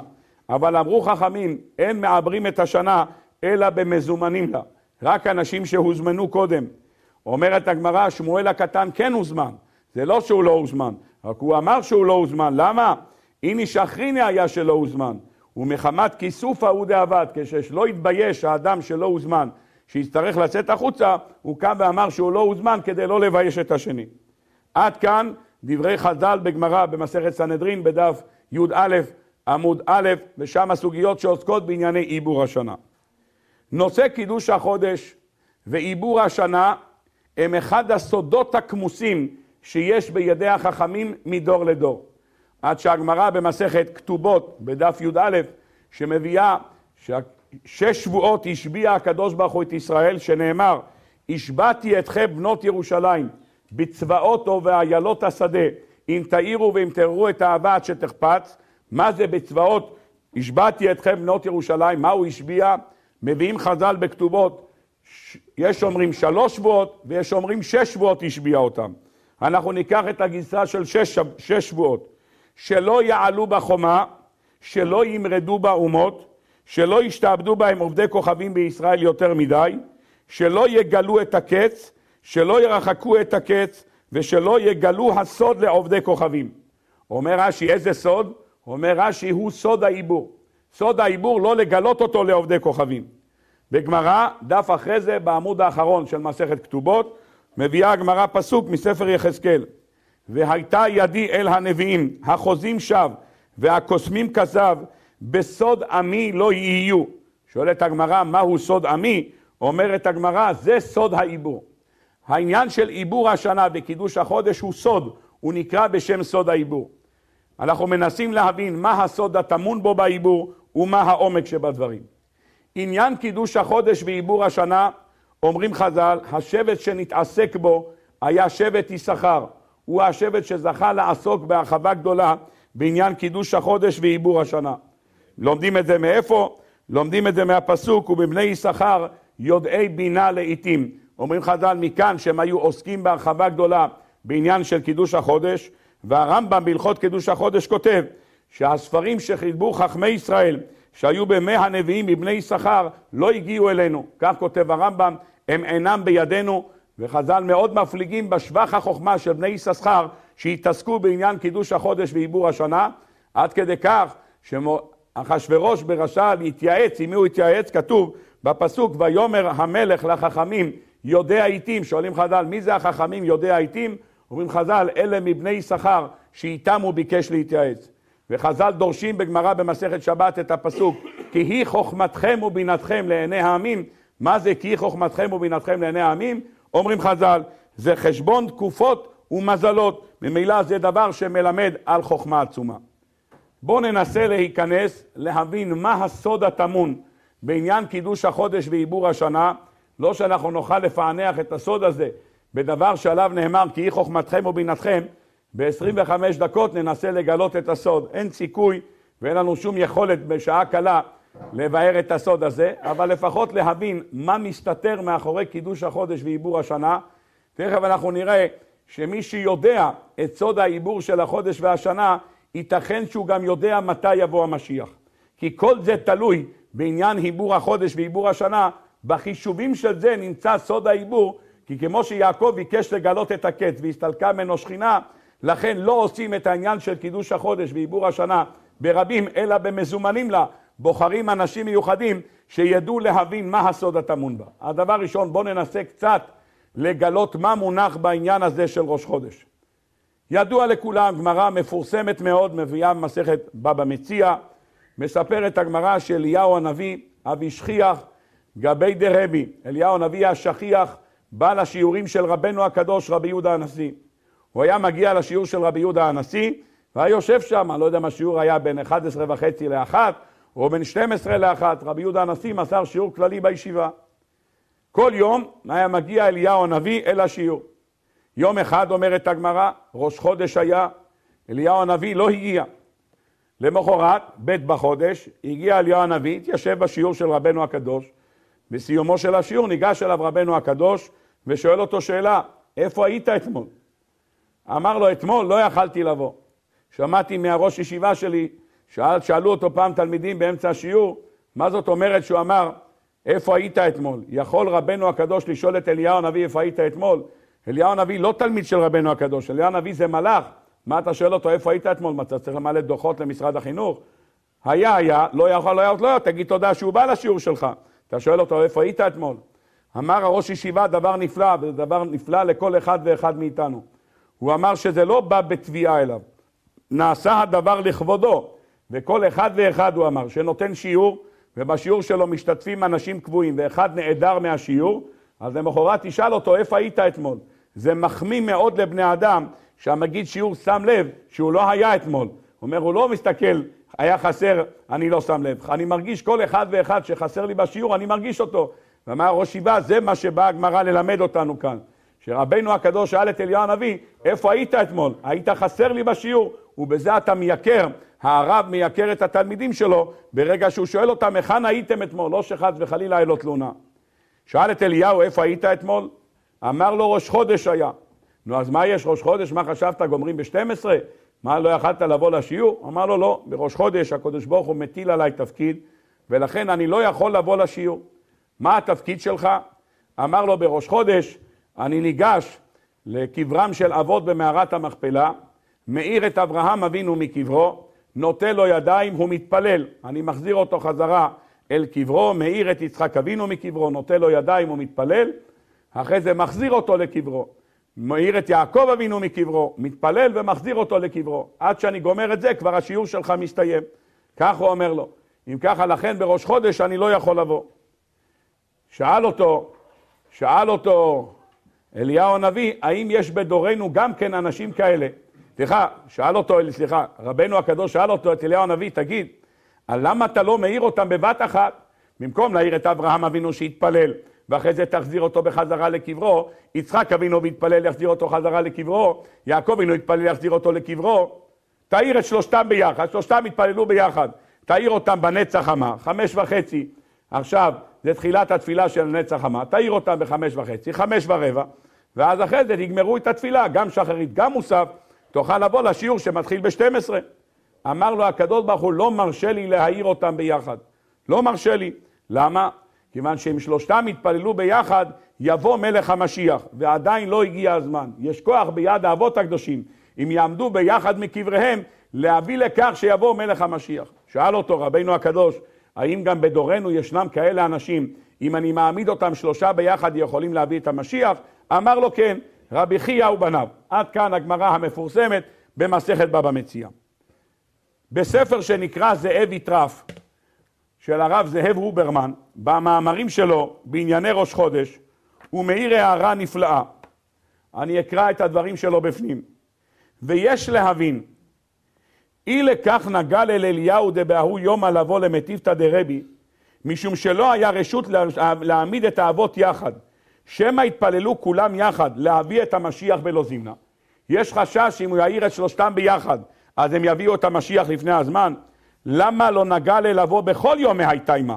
אבל אמרו חכמים, אין מעברים את השנה, אלא במזומנים לה. רק אנשים שהוזמנו קודם. אומרת הגמרא, שמואל הקטן כן הוזמן. זה לא שהוא לא הוזמן, רק הוא אמר שהוא לא הוזמן. למה? איני שחריני היה שלא הוזמן. ומחמת כיסוף ההוא דאבד, כשלא התבייש האדם שלא הוזמן, שיצטרך לצאת החוצה, הוא קם ואמר שהוא לא הוזמן כדי לא לבייש את השני. עד כאן דברי חז"ל בגמרא במסכת סנהדרין בדף י"א עמוד א', ושם הסוגיות שעוסקות בענייני עיבור השנה. נושא קידוש החודש ועיבור השנה הם אחד הסודות הכמוסים שיש בידי החכמים מדור לדור. עד שהגמרא במסכת כתובות בדף י"א, שמביאה שש שבועות השביע הקדוש ברוך הוא את ישראל, שנאמר, השבעתי אתכם בנות ירושלים, בצבאות ובאיילות השדה, אם תאירו ואם תראו את האהבה עד שתחפץ, מה זה בצבאות? השבעתי אתכם בנות ירושלים, מה הוא השביע? מביאים חז"ל בכתובות, יש אומרים שלוש שבועות ויש אומרים שש שבועות השביע אותם. אנחנו ניקח את הגיסה של שש, שש שבועות. שלא יעלו בחומה, שלא ימרדו בה אומות, שלא ישתעבדו בהם עובדי כוכבים בישראל יותר מדי, שלא יגלו את הקץ, שלא ירחקו את הקץ, ושלא יגלו הסוד לעובדי כוכבים. אומר רש"י, איזה סוד? אומר רש"י, הוא סוד העיבור. סוד העיבור, לא לגלות אותו לעובדי כוכבים. בגמרא, דף אחרי זה, בעמוד האחרון של מסכת כתובות, מביאה הגמרא פסוק מספר יחזקאל. והייתה ידי אל הנביאים, החוזים שב, והקוסמים כזב, בסוד עמי לא יהיו. שואלת הגמרא, מהו סוד עמי? אומרת הגמרא, זה סוד העיבור. העניין של עיבור השנה וקידוש החודש הוא סוד, הוא נקרא בשם סוד העיבור. אנחנו מנסים להבין מה הסוד הטמון בו בעיבור ומה העומק שבדברים. עניין קידוש החודש ועיבור השנה, אומרים חז"ל, השבט שנתעסק בו היה שבט יששכר. הוא השבט שזכה לעסוק בהרחבה גדולה בעניין קידוש החודש ועיבור השנה. לומדים את זה מאיפה? לומדים את זה מהפסוק, ובבני יששכר יודעי בינה לעיתים. אומרים חז"ל מכאן שהם היו עוסקים בהרחבה גדולה בעניין של קידוש החודש, והרמב"ם בהלכות קידוש החודש כותב שהספרים שחיברו חכמי ישראל שהיו בימי הנביאים מבני יששכר לא הגיעו אלינו. כך כותב הרמב"ם, הם אינם בידינו, וחז"ל מאוד מפליגים בשבח החוכמה של בני יששכר שהתעסקו בעניין קידוש החודש ועיבור השנה, עד כדי כך שאחשוורוש ברשע להתייעץ, עם מי הוא התייעץ? כתוב בפסוק, ויאמר המלך לחכמים יודע עיתים, שואלים חז"ל, מי זה החכמים יודע עיתים? אומרים חז"ל, אלה מבני יששכר שאיתם הוא ביקש להתייעץ. וחז"ל דורשים בגמרא במסכת שבת את הפסוק, כי היא חוכמתכם ובינתכם לעיני העמים. מה זה כי היא חוכמתכם ובינתכם לעיני העמים? אומרים חז"ל, זה חשבון תקופות ומזלות, ממילא זה דבר שמלמד על חוכמה עצומה. בואו ננסה להיכנס, להבין מה הסוד הטמון בעניין קידוש החודש ועיבור השנה, לא שאנחנו נוכל לפענח את הסוד הזה בדבר שעליו נאמר כי היא חוכמתכם ובינתכם, ב-25 דקות ננסה לגלות את הסוד. אין סיכוי ואין לנו שום יכולת בשעה קלה לבאר את הסוד הזה, אבל לפחות להבין מה מסתתר מאחורי קידוש החודש ועיבור השנה. תכף אנחנו נראה שמי שיודע את סוד העיבור של החודש והשנה, ייתכן שהוא גם יודע מתי יבוא המשיח. כי כל זה תלוי בעניין עיבור החודש ועיבור השנה, בחישובים של זה נמצא סוד העיבור, כי כמו שיעקב ביקש לגלות את הקץ והסתלקה ממנו שכינה, לכן לא עושים את העניין של קידוש החודש ועיבור השנה ברבים, אלא במזומנים לה, בוחרים אנשים מיוחדים שידעו להבין מה הסוד הטמון בה. הדבר ראשון, בואו ננסה קצת לגלות מה מונח בעניין הזה של ראש חודש. ידוע לכולם, גמרא מפורסמת מאוד, מביאה מסכת בבא מציע, מספרת הגמרא שאליהו הנביא, אבי שכיח, גבי דרבי, אליהו הנביא השכיח, בא לשיעורים של רבנו הקדוש רבי יהודה הנשיא. הוא היה מגיע לשיעור של רבי יהודה הנשיא, והיה יושב שם, אני לא יודע מה השיעור היה, בין 11 וחצי לאחת, או בין 12 ל-1, רבי יהודה הנשיא מסר שיעור כללי בישיבה. כל יום היה מגיע אליהו הנביא אל השיעור. יום אחד, אומרת הגמרא, ראש חודש היה, אליהו הנביא לא הגיע. למחרת, ב' בחודש, הגיע אליהו הנביא, התיישב בשיעור של רבנו הקדוש. בסיומו של השיעור ניגש אליו רבנו הקדוש ושואל אותו שאלה, איפה היית אתמול? אמר לו, אתמול לא יכלתי לבוא. שמעתי מהראש ישיבה שלי שאל, שאלו אותו פעם תלמידים באמצע השיעור, מה זאת אומרת שהוא אמר, איפה היית אתמול? יכול רבנו הקדוש לשאול את אליהו הנביא איפה היית אתמול? אליהו הנביא לא תלמיד של רבנו הקדוש, אליהו הנביא זה מלאך. מה אתה שואל אותו, איפה היית אתמול? מה, אתה צריך למלא דוחות למשרד החינוך? היה, היה, לא יכול, לא יכול, לא יכול, תגיד תודה שהוא בא לשיעור שלך. אתה שואל אותו, איפה היית אתמול? אמר הראש ישיבה דבר נפלא, וזה דבר נפלא לכל אחד ואחד מאיתנו. הוא אמר שזה לא בא בתביעה אליו, נעשה הדבר לכבודו. וכל אחד ואחד, הוא אמר, שנותן שיעור, ובשיעור שלו משתתפים אנשים קבועים, ואחד נעדר מהשיעור, אז למחרת תשאל אותו, איפה היית אתמול? זה מחמיא מאוד לבני אדם, שהמגיד שיעור שם לב שהוא לא היה אתמול. הוא אומר, הוא לא מסתכל, היה חסר, אני לא שם לב. אני מרגיש כל אחד ואחד שחסר לי בשיעור, אני מרגיש אותו. ואמר ראש שיבה, זה מה שבאה הגמרא ללמד אותנו כאן. שרבנו הקדוש שאל את אליהו הנביא, איפה היית אתמול? היית חסר לי בשיעור, ובזה אתה מייקר הרב מייקר את התלמידים שלו ברגע שהוא שואל אותם, היכן הייתם אתמול? לא שחס וחלילה אין לו תלונה. שאל את אליהו, איפה היית אתמול? אמר לו, ראש חודש היה. נו, אז מה יש ראש חודש? מה חשבת, גומרים ב-12? מה, לא יכלת לבוא לשיעור? אמר לו, לא, בראש חודש הקדוש ברוך הוא מטיל עליי תפקיד, ולכן אני לא יכול לבוא לשיעור. מה התפקיד שלך? אמר לו, בראש חודש אני ניגש לקברם של אבות במערת המכפלה, מאיר את אברהם אבינו מקברו, נוטה לו ידיים, הוא מתפלל. אני מחזיר אותו חזרה אל קברו, מאיר את יצחק אבינו מקברו, נוטה לו ידיים, הוא מתפלל. אחרי זה מחזיר אותו לקברו. מאיר את יעקב אבינו מקברו, מתפלל ומחזיר אותו לקברו. עד שאני גומר את זה, כבר השיעור שלך מסתיים. כך הוא אומר לו. אם ככה, לכן בראש חודש אני לא יכול לבוא. שאל אותו, שאל אותו אליהו הנביא, האם יש בדורנו גם כן אנשים כאלה? סליחה, שאל אותו, סליחה, רבנו הקדוש שאל אותו, את אליהו הנביא, תגיד, למה אתה לא מאיר אותם בבת אחת? במקום להעיר את אברהם אבינו שהתפלל, ואחרי זה תחזיר אותו בחזרה לקברו, יצחק אבינו והתפלל יחזיר אותו חזרה לקברו, יעקב אבינו התפלל יחזיר אותו לקברו, תאיר את שלושתם ביחד, שלושתם התפללו ביחד, תאיר אותם בנצח חמה, חמש וחצי, עכשיו, זה תחילת התפילה של נצח חמה, תאיר אותם בחמש וחצי, חמש ורבע, ואז אחרי זה תגמרו את התפילה, גם שחרית, גם מוסף, תוכל לבוא לשיעור שמתחיל ב-12. אמר לו הקדוש ברוך הוא, לא מרשה לי להעיר אותם ביחד. לא מרשה לי. למה? כיוון שאם שלושתם יתפללו ביחד, יבוא מלך המשיח, ועדיין לא הגיע הזמן. יש כוח ביד האבות הקדושים, אם יעמדו ביחד מקבריהם, להביא לכך שיבוא מלך המשיח. שאל אותו רבינו הקדוש, האם גם בדורנו ישנם כאלה אנשים, אם אני מעמיד אותם שלושה ביחד, יכולים להביא את המשיח? אמר לו כן. רבי חייא ובניו. עד כאן הגמרא המפורסמת במסכת בבא מציאה. בספר שנקרא זאב יטרף, של הרב זאב רוברמן, במאמרים שלו בענייני ראש חודש, הוא מעיר הערה נפלאה. אני אקרא את הדברים שלו בפנים. ויש להבין, אי לכך נגל אל אליהו דבהוא יומא לבוא למטיבתא דרבי, משום שלא היה רשות להעמיד את האבות יחד. שמא יתפללו כולם יחד להביא את המשיח בלא זימנה. יש חשש שאם הוא יאיר את שלושתם ביחד, אז הם יביאו את המשיח לפני הזמן. למה לא נגע ללבוא בכל יום מהייתה עמה?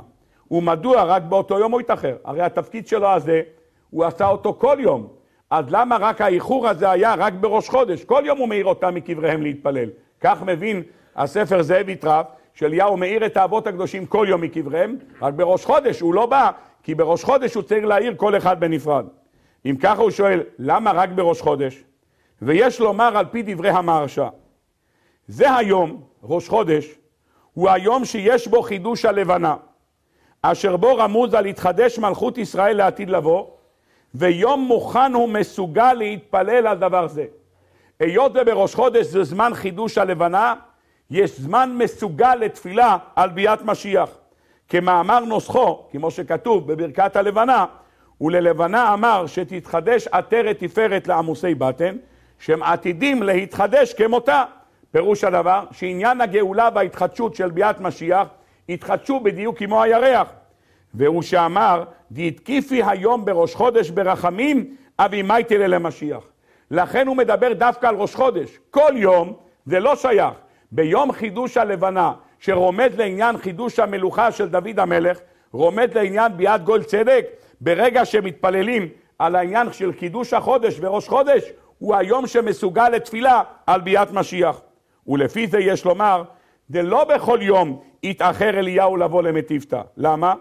ומדוע רק באותו יום הוא התאחר? הרי התפקיד שלו הזה, הוא עשה אותו כל יום. אז למה רק האיחור הזה היה רק בראש חודש? כל יום הוא מאיר אותם מקבריהם להתפלל. כך מבין הספר זאב יטרף, שאליהו מאיר את האבות הקדושים כל יום מקבריהם, רק בראש חודש הוא לא בא כי בראש חודש הוא צריך להעיר כל אחד בנפרד. אם ככה הוא שואל, למה רק בראש חודש? ויש לומר על פי דברי המהרשה, זה היום, ראש חודש, הוא היום שיש בו חידוש הלבנה, אשר בו רמוז על התחדש מלכות ישראל לעתיד לבוא, ויום מוכן הוא מסוגל להתפלל על דבר זה. היות ובראש חודש זה זמן חידוש הלבנה, יש זמן מסוגל לתפילה על ביאת משיח. כמאמר נוסחו, כמו שכתוב בברכת הלבנה, וללבנה אמר שתתחדש עטרת תפארת לעמוסי בטן, שהם עתידים להתחדש כמותה. פירוש הדבר, שעניין הגאולה וההתחדשות של ביאת משיח, התחדשו בדיוק כמו הירח. והוא שאמר, דהתקיפי היום בראש חודש ברחמים, אבי אבימייתי ללמשיח. לכן הוא מדבר דווקא על ראש חודש. כל יום זה לא שייך. ביום חידוש הלבנה, שרומד לעניין חידוש המלוכה של דוד המלך, רומד לעניין ביאת גול צדק, ברגע שמתפללים על העניין של חידוש החודש וראש חודש, הוא היום שמסוגל לתפילה על ביאת משיח. ולפי זה יש לומר, דלא בכל יום יתאחר אליהו לבוא למטיפתא. למה?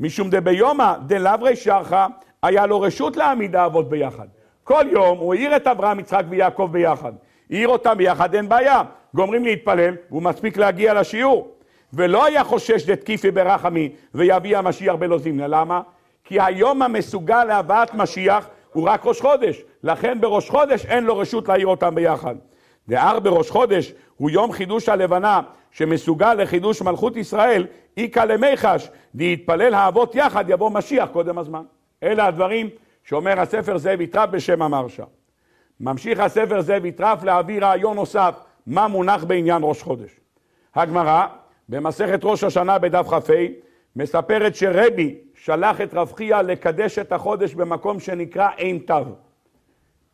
משום דביומא דלברי שרחא היה לו רשות להעמיד האבות ביחד. כל יום הוא העיר את אברהם, יצחק ויעקב ביחד. העיר אותם ביחד, אין בעיה. גומרים להתפלל, והוא מספיק להגיע לשיעור. ולא היה חושש דתקיפי ברחמי ויביא המשיח בלא זימנה. למה? כי היום המסוגל להבאת משיח הוא רק ראש חודש. לכן בראש חודש אין לו רשות להעיר אותם ביחד. דאר בראש חודש הוא יום חידוש הלבנה שמסוגל לחידוש מלכות ישראל, איכא למיחש, דיתפלל האבות יחד יבוא משיח קודם הזמן. אלה הדברים שאומר הספר זאב יטרף בשם המרשה. ממשיך הספר זאב יטרף להביא רעיון נוסף. מה מונח בעניין ראש חודש. הגמרא, במסכת ראש השנה בדף כ"ה, מספרת שרבי שלח את רב חייא לקדש את החודש במקום שנקרא עין תו.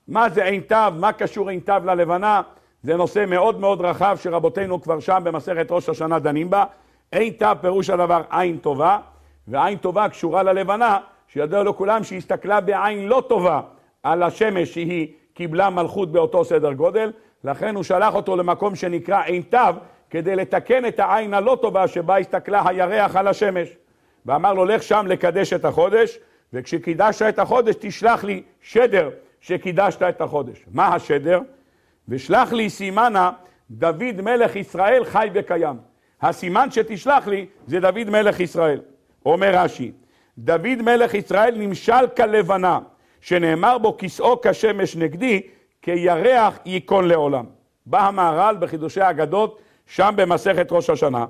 מה זה עין תו? מה קשור עין תו ללבנה? זה נושא מאוד מאוד רחב שרבותינו כבר שם במסכת ראש השנה דנים בה. עין תו פירוש הדבר עין טובה, ועין טובה קשורה ללבנה, שידוע לכולם שהסתכלה בעין לא טובה על השמש שהיא קיבלה מלכות באותו סדר גודל, לכן הוא שלח אותו למקום שנקרא עין תו, כדי לתקן את העין הלא טובה שבה הסתכלה הירח על השמש. ואמר לו, לך שם לקדש את החודש, וכשקידשת את החודש, תשלח לי שדר שקידשת את החודש. מה השדר? ושלח לי סימנה, דוד מלך ישראל חי וקיים. הסימן שתשלח לי זה דוד מלך ישראל. אומר רש"י, דוד מלך ישראל נמשל כלבנה, שנאמר בו כסאו כשמש נגדי, כירח ייכון לעולם. בא המהר"ל בחידושי האגדות, שם במסכת ראש השנה,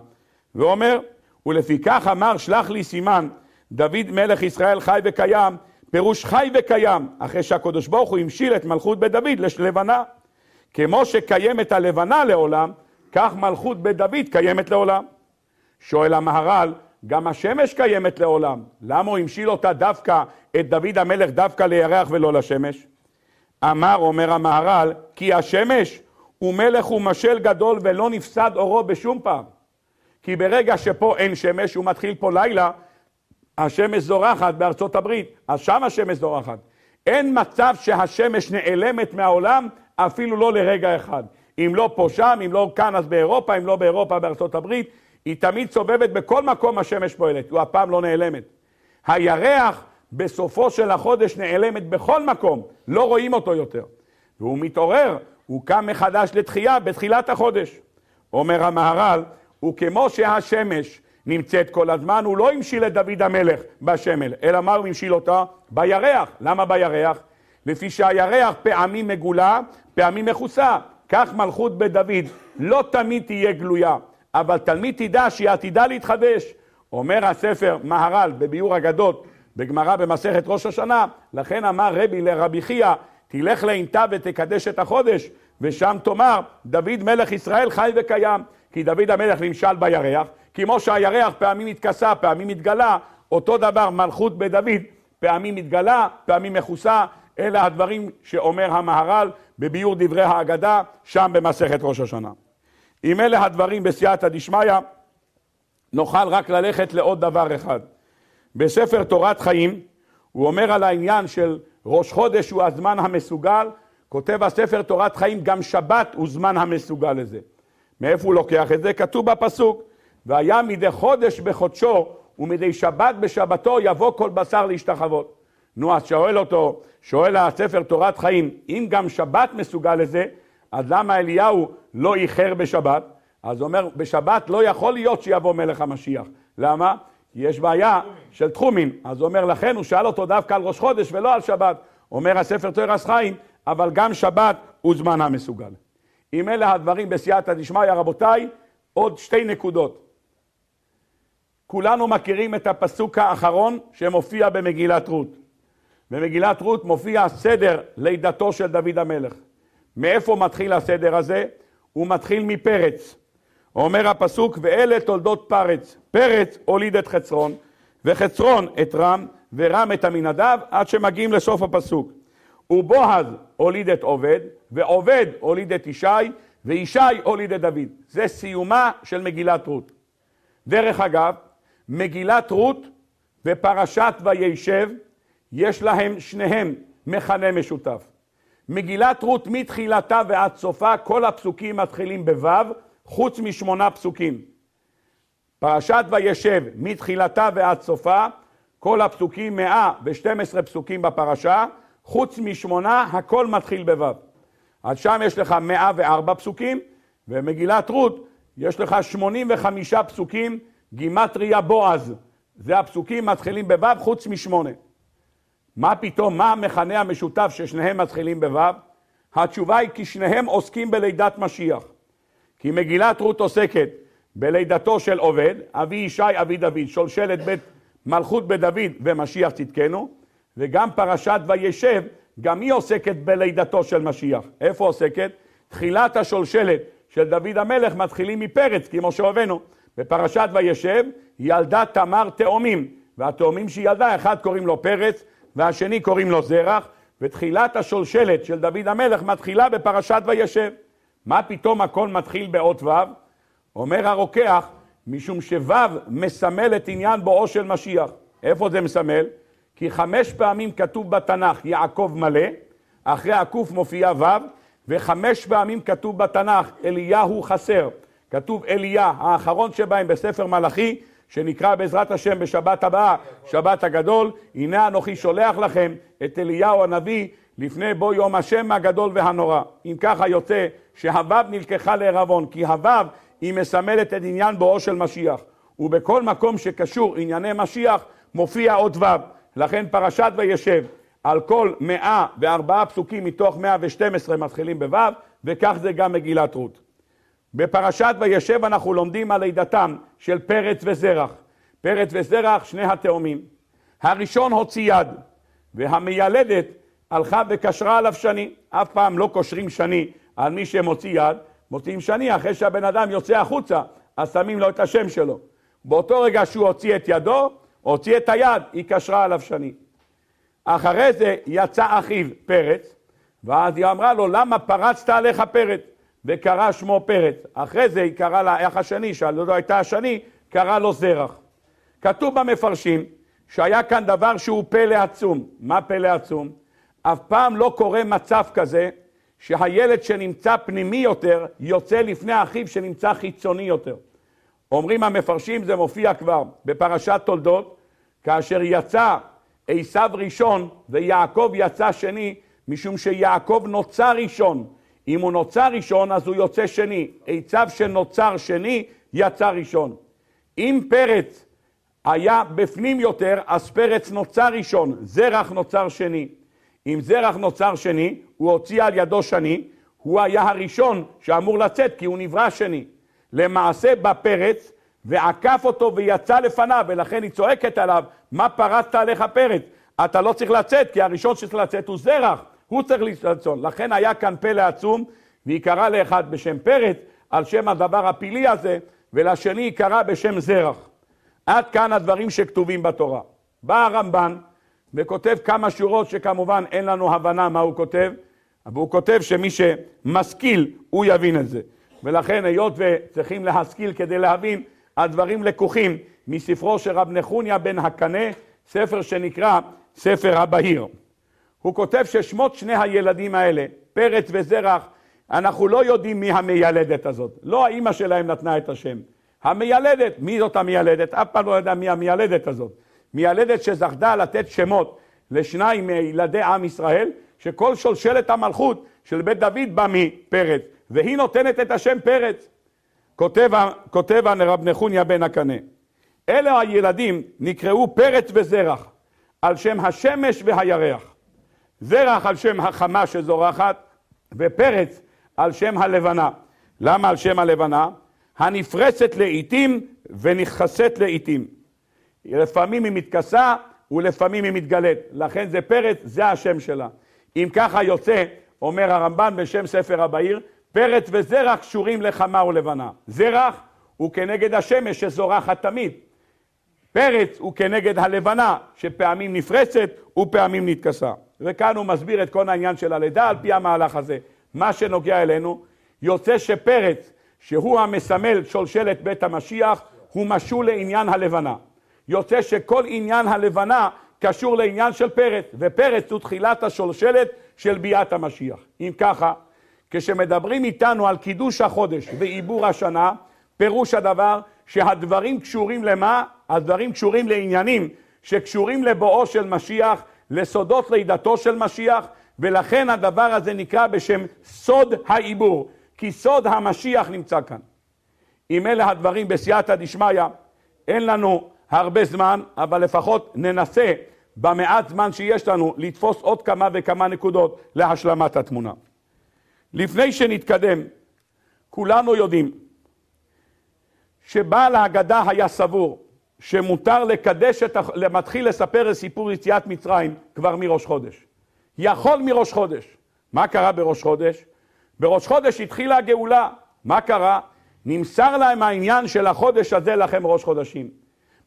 ואומר, ולפיכך אמר שלח לי סימן, דוד מלך ישראל חי וקיים, פירוש חי וקיים, אחרי שהקדוש ברוך הוא המשיל את מלכות בית דוד ללבנה. כמו שקיימת הלבנה לעולם, כך מלכות בית דוד קיימת לעולם. שואל המהר"ל, גם השמש קיימת לעולם, למה הוא המשיל אותה דווקא, את דוד המלך דווקא לירח ולא לשמש? אמר, אומר המהר"ל, כי השמש הוא מלך ומשל גדול ולא נפסד אורו בשום פעם. כי ברגע שפה אין שמש הוא מתחיל פה לילה, השמש זורחת בארצות הברית, אז שם השמש זורחת. אין מצב שהשמש נעלמת מהעולם אפילו לא לרגע אחד. אם לא פה שם, אם לא כאן אז באירופה, אם לא באירופה בארצות הברית, היא תמיד סובבת בכל מקום השמש פועלת, הוא אף פעם לא נעלמת. הירח בסופו של החודש נעלמת בכל מקום, לא רואים אותו יותר. והוא מתעורר, הוא קם מחדש לתחייה בתחילת החודש. אומר המהר"ל, וכמו שהשמש נמצאת כל הזמן, הוא לא המשיל את דוד המלך בשמל, אלא מה הוא המשיל אותה? בירח. למה בירח? לפי שהירח פעמים מגולה, פעמים מכוסה. כך מלכות בית דוד לא תמיד תהיה גלויה, אבל תלמיד תדע שהיא עתידה להתחדש. אומר הספר מהר"ל בביאור אגדות, בגמרא במסכת ראש השנה, לכן אמר רבי לרבי חייא, תלך לעינתה ותקדש את החודש, ושם תאמר, דוד מלך ישראל חי וקיים, כי דוד המלך נמשל בירח, כמו שהירח פעמים התכסה, פעמים התגלה, אותו דבר מלכות בדוד, פעמים מתגלה, פעמים מכוסה, אלה הדברים שאומר המהר"ל בביאור דברי ההגדה, שם במסכת ראש השנה. אם אלה הדברים בסייעתא דשמיא, נוכל רק ללכת לעוד דבר אחד. בספר תורת חיים, הוא אומר על העניין של ראש חודש הוא הזמן המסוגל, כותב הספר תורת חיים, גם שבת הוא זמן המסוגל לזה. מאיפה הוא לוקח את זה? כתוב בפסוק, והיה מדי חודש בחודשו ומדי שבת בשבתו יבוא כל בשר להשתחוות. נו, אז שואל אותו, שואל הספר תורת חיים, אם גם שבת מסוגל לזה, אז למה אליהו לא איחר בשבת? אז הוא אומר, בשבת לא יכול להיות שיבוא מלך המשיח. למה? יש בעיה של תחומים. אז הוא אומר, לכן הוא שאל אותו דווקא על ראש חודש ולא על שבת. אומר הספר תוירס חיים, אבל גם שבת הוא זמן המסוגל. אם אלה הדברים בסייעתא דשמיא, רבותיי, עוד שתי נקודות. כולנו מכירים את הפסוק האחרון שמופיע במגילת רות. במגילת רות מופיע סדר לידתו של דוד המלך. מאיפה מתחיל הסדר הזה? הוא מתחיל מפרץ. אומר הפסוק, ואלה תולדות פרץ. פרץ הוליד את חצרון, וחצרון את רם, ורם את עמינדב, עד שמגיעים לסוף הפסוק. ובועז הוליד את עובד, ועובד הוליד את ישי, וישי הוליד את דוד. זה סיומה של מגילת רות. דרך אגב, מגילת רות ופרשת וישב, יש להם שניהם מכנה משותף. מגילת רות מתחילתה ועד סופה, כל הפסוקים מתחילים בו', חוץ משמונה פסוקים. פרשת וישב, מתחילתה ועד סופה, כל הפסוקים, 112 פסוקים בפרשה, חוץ משמונה, הכל מתחיל בו'. אז שם יש לך 104 פסוקים, ומגילת רות יש לך 85 פסוקים, גימטריה בועז. זה הפסוקים מתחילים בו' חוץ משמונה. מה פתאום, מה המכנה המשותף ששניהם מתחילים בו'? התשובה היא כי שניהם עוסקים בלידת משיח. כי מגילת רות עוסקת בלידתו של עובד, אבי ישי אבי דוד, שולשלת בית מלכות בית דוד ומשיח צדקנו, וגם פרשת וישב, גם היא עוסקת בלידתו של משיח. איפה עוסקת? תחילת השולשלת של דוד המלך מתחילים מפרץ, כמו שאוהבנו. בפרשת וישב ילדה תמר תאומים, והתאומים שהיא ילדה, אחד קוראים לו פרץ, והשני קוראים לו זרח, ותחילת השולשלת של דוד המלך מתחילה בפרשת וישב. מה פתאום הכל מתחיל באות ו'? אומר הרוקח, משום שו' מסמל את עניין בואו של משיח. איפה זה מסמל? כי חמש פעמים כתוב בתנ"ך יעקב מלא, אחרי הקוף מופיע ו', וחמש פעמים כתוב בתנ"ך אליהו חסר. כתוב אליה, האחרון שבהם בספר מלאכי, שנקרא בעזרת השם בשבת הבאה, שבת הגדול, הנה אנוכי שולח לכם את אליהו הנביא לפני בוא יום השם הגדול והנורא. אם ככה יוצא שהוו נלקחה לערבון, כי הוו היא מסמלת את עניין בואו של משיח. ובכל מקום שקשור ענייני משיח מופיע עוד וו. לכן פרשת וישב, על כל 104 פסוקים מתוך 112 מתחילים בוו, וכך זה גם מגילת רות. בפרשת וישב אנחנו לומדים על לידתם של פרץ וזרח. פרץ וזרח, שני התאומים. הראשון הוציא יד, והמיילדת הלכה וקשרה עליו שני. אף פעם לא קושרים שני על מי שמוציא יד, מוציאים שני, אחרי שהבן אדם יוצא החוצה, אז שמים לו את השם שלו. באותו רגע שהוא הוציא את ידו, הוציא את היד, היא קשרה עליו שני. אחרי זה יצא אחיו פרץ, ואז היא אמרה לו, למה פרצת עליך פרץ? וקרא שמו פרץ. אחרי זה היא קראה לה איך השני, שלא הייתה השני, קרא לו זרח. כתוב במפרשים שהיה כאן דבר שהוא פלא עצום. מה פלא עצום? אף פעם לא קורה מצב כזה שהילד שנמצא פנימי יותר, יוצא לפני אחיו שנמצא חיצוני יותר. אומרים המפרשים, זה מופיע כבר בפרשת תולדות, כאשר יצא עשיו ראשון ויעקב יצא שני, משום שיעקב נוצר ראשון. אם הוא נוצר ראשון, אז הוא יוצא שני. עשיו שנוצר שני, יצא ראשון. אם פרץ היה בפנים יותר, אז פרץ נוצר ראשון, זרח נוצר שני. אם זרח נוצר שני, הוא הוציא על ידו שני, הוא היה הראשון שאמור לצאת כי הוא נברא שני. למעשה בא פרץ ועקף אותו ויצא לפניו, ולכן היא צועקת עליו, מה פרצת עליך פרץ? אתה לא צריך לצאת, כי הראשון שצריך לצאת הוא זרח, הוא צריך לצאת. לכן היה כאן פלא עצום, והיא קראה לאחד בשם פרץ, על שם הדבר הפילי הזה, ולשני היא קראה בשם זרח. עד כאן הדברים שכתובים בתורה. בא הרמב"ן, וכותב כמה שורות שכמובן אין לנו הבנה מה הוא כותב, אבל הוא כותב שמי שמשכיל, הוא יבין את זה. ולכן היות וצריכים להשכיל כדי להבין, הדברים לקוחים מספרו של רב נחוניה בן הקנה, ספר שנקרא ספר הבהיר. הוא כותב ששמות שני הילדים האלה, פרץ וזרח, אנחנו לא יודעים מי המיילדת הזאת. לא האימא שלהם נתנה את השם. המיילדת, מי זאת המיילדת? אף פעם לא יודע מי המיילדת הזאת. מילדת שזכתה לתת שמות לשניים מילדי עם ישראל, שכל שולשלת המלכות של בית דוד בא מפרץ, והיא נותנת את השם פרץ. כותב, כותב רב נחוניה בן הקנה, אלה הילדים נקראו פרץ וזרח, על שם השמש והירח. זרח על שם החמה שזורחת, ופרץ על שם הלבנה. למה על שם הלבנה? הנפרצת לעיתים ונכסית לעיתים. לפעמים היא מתכסה ולפעמים היא מתגלית. לכן זה פרץ, זה השם שלה. אם ככה יוצא, אומר הרמב"ן בשם ספר הבאיר, פרץ וזרח קשורים לחמה ולבנה. זרח הוא כנגד השמש שזורחת תמיד. פרץ הוא כנגד הלבנה, שפעמים נפרצת ופעמים נתכסה. וכאן הוא מסביר את כל העניין של הלידה על פי המהלך הזה. מה שנוגע אלינו, יוצא שפרץ, שהוא המסמל שולשלת בית המשיח, הוא משול לעניין הלבנה. יוצא שכל עניין הלבנה קשור לעניין של פרץ, ופרץ הוא תחילת השולשלת של ביאת המשיח. אם ככה, כשמדברים איתנו על קידוש החודש ועיבור השנה, פירוש הדבר שהדברים קשורים למה? הדברים קשורים לעניינים שקשורים לבואו של משיח, לסודות לידתו של משיח, ולכן הדבר הזה נקרא בשם סוד העיבור, כי סוד המשיח נמצא כאן. אם אלה הדברים בסייעתא דשמיא, אין לנו הרבה זמן, אבל לפחות ננסה במעט זמן שיש לנו לתפוס עוד כמה וכמה נקודות להשלמת התמונה. לפני שנתקדם, כולנו יודעים שבעל ההגדה היה סבור שמותר לקדש את, למתחיל לספר את סיפור יציאת מצרים כבר מראש חודש. יכול מראש חודש. מה קרה בראש חודש? בראש חודש התחילה הגאולה. מה קרה? נמסר להם העניין של החודש הזה לכם ראש חודשים.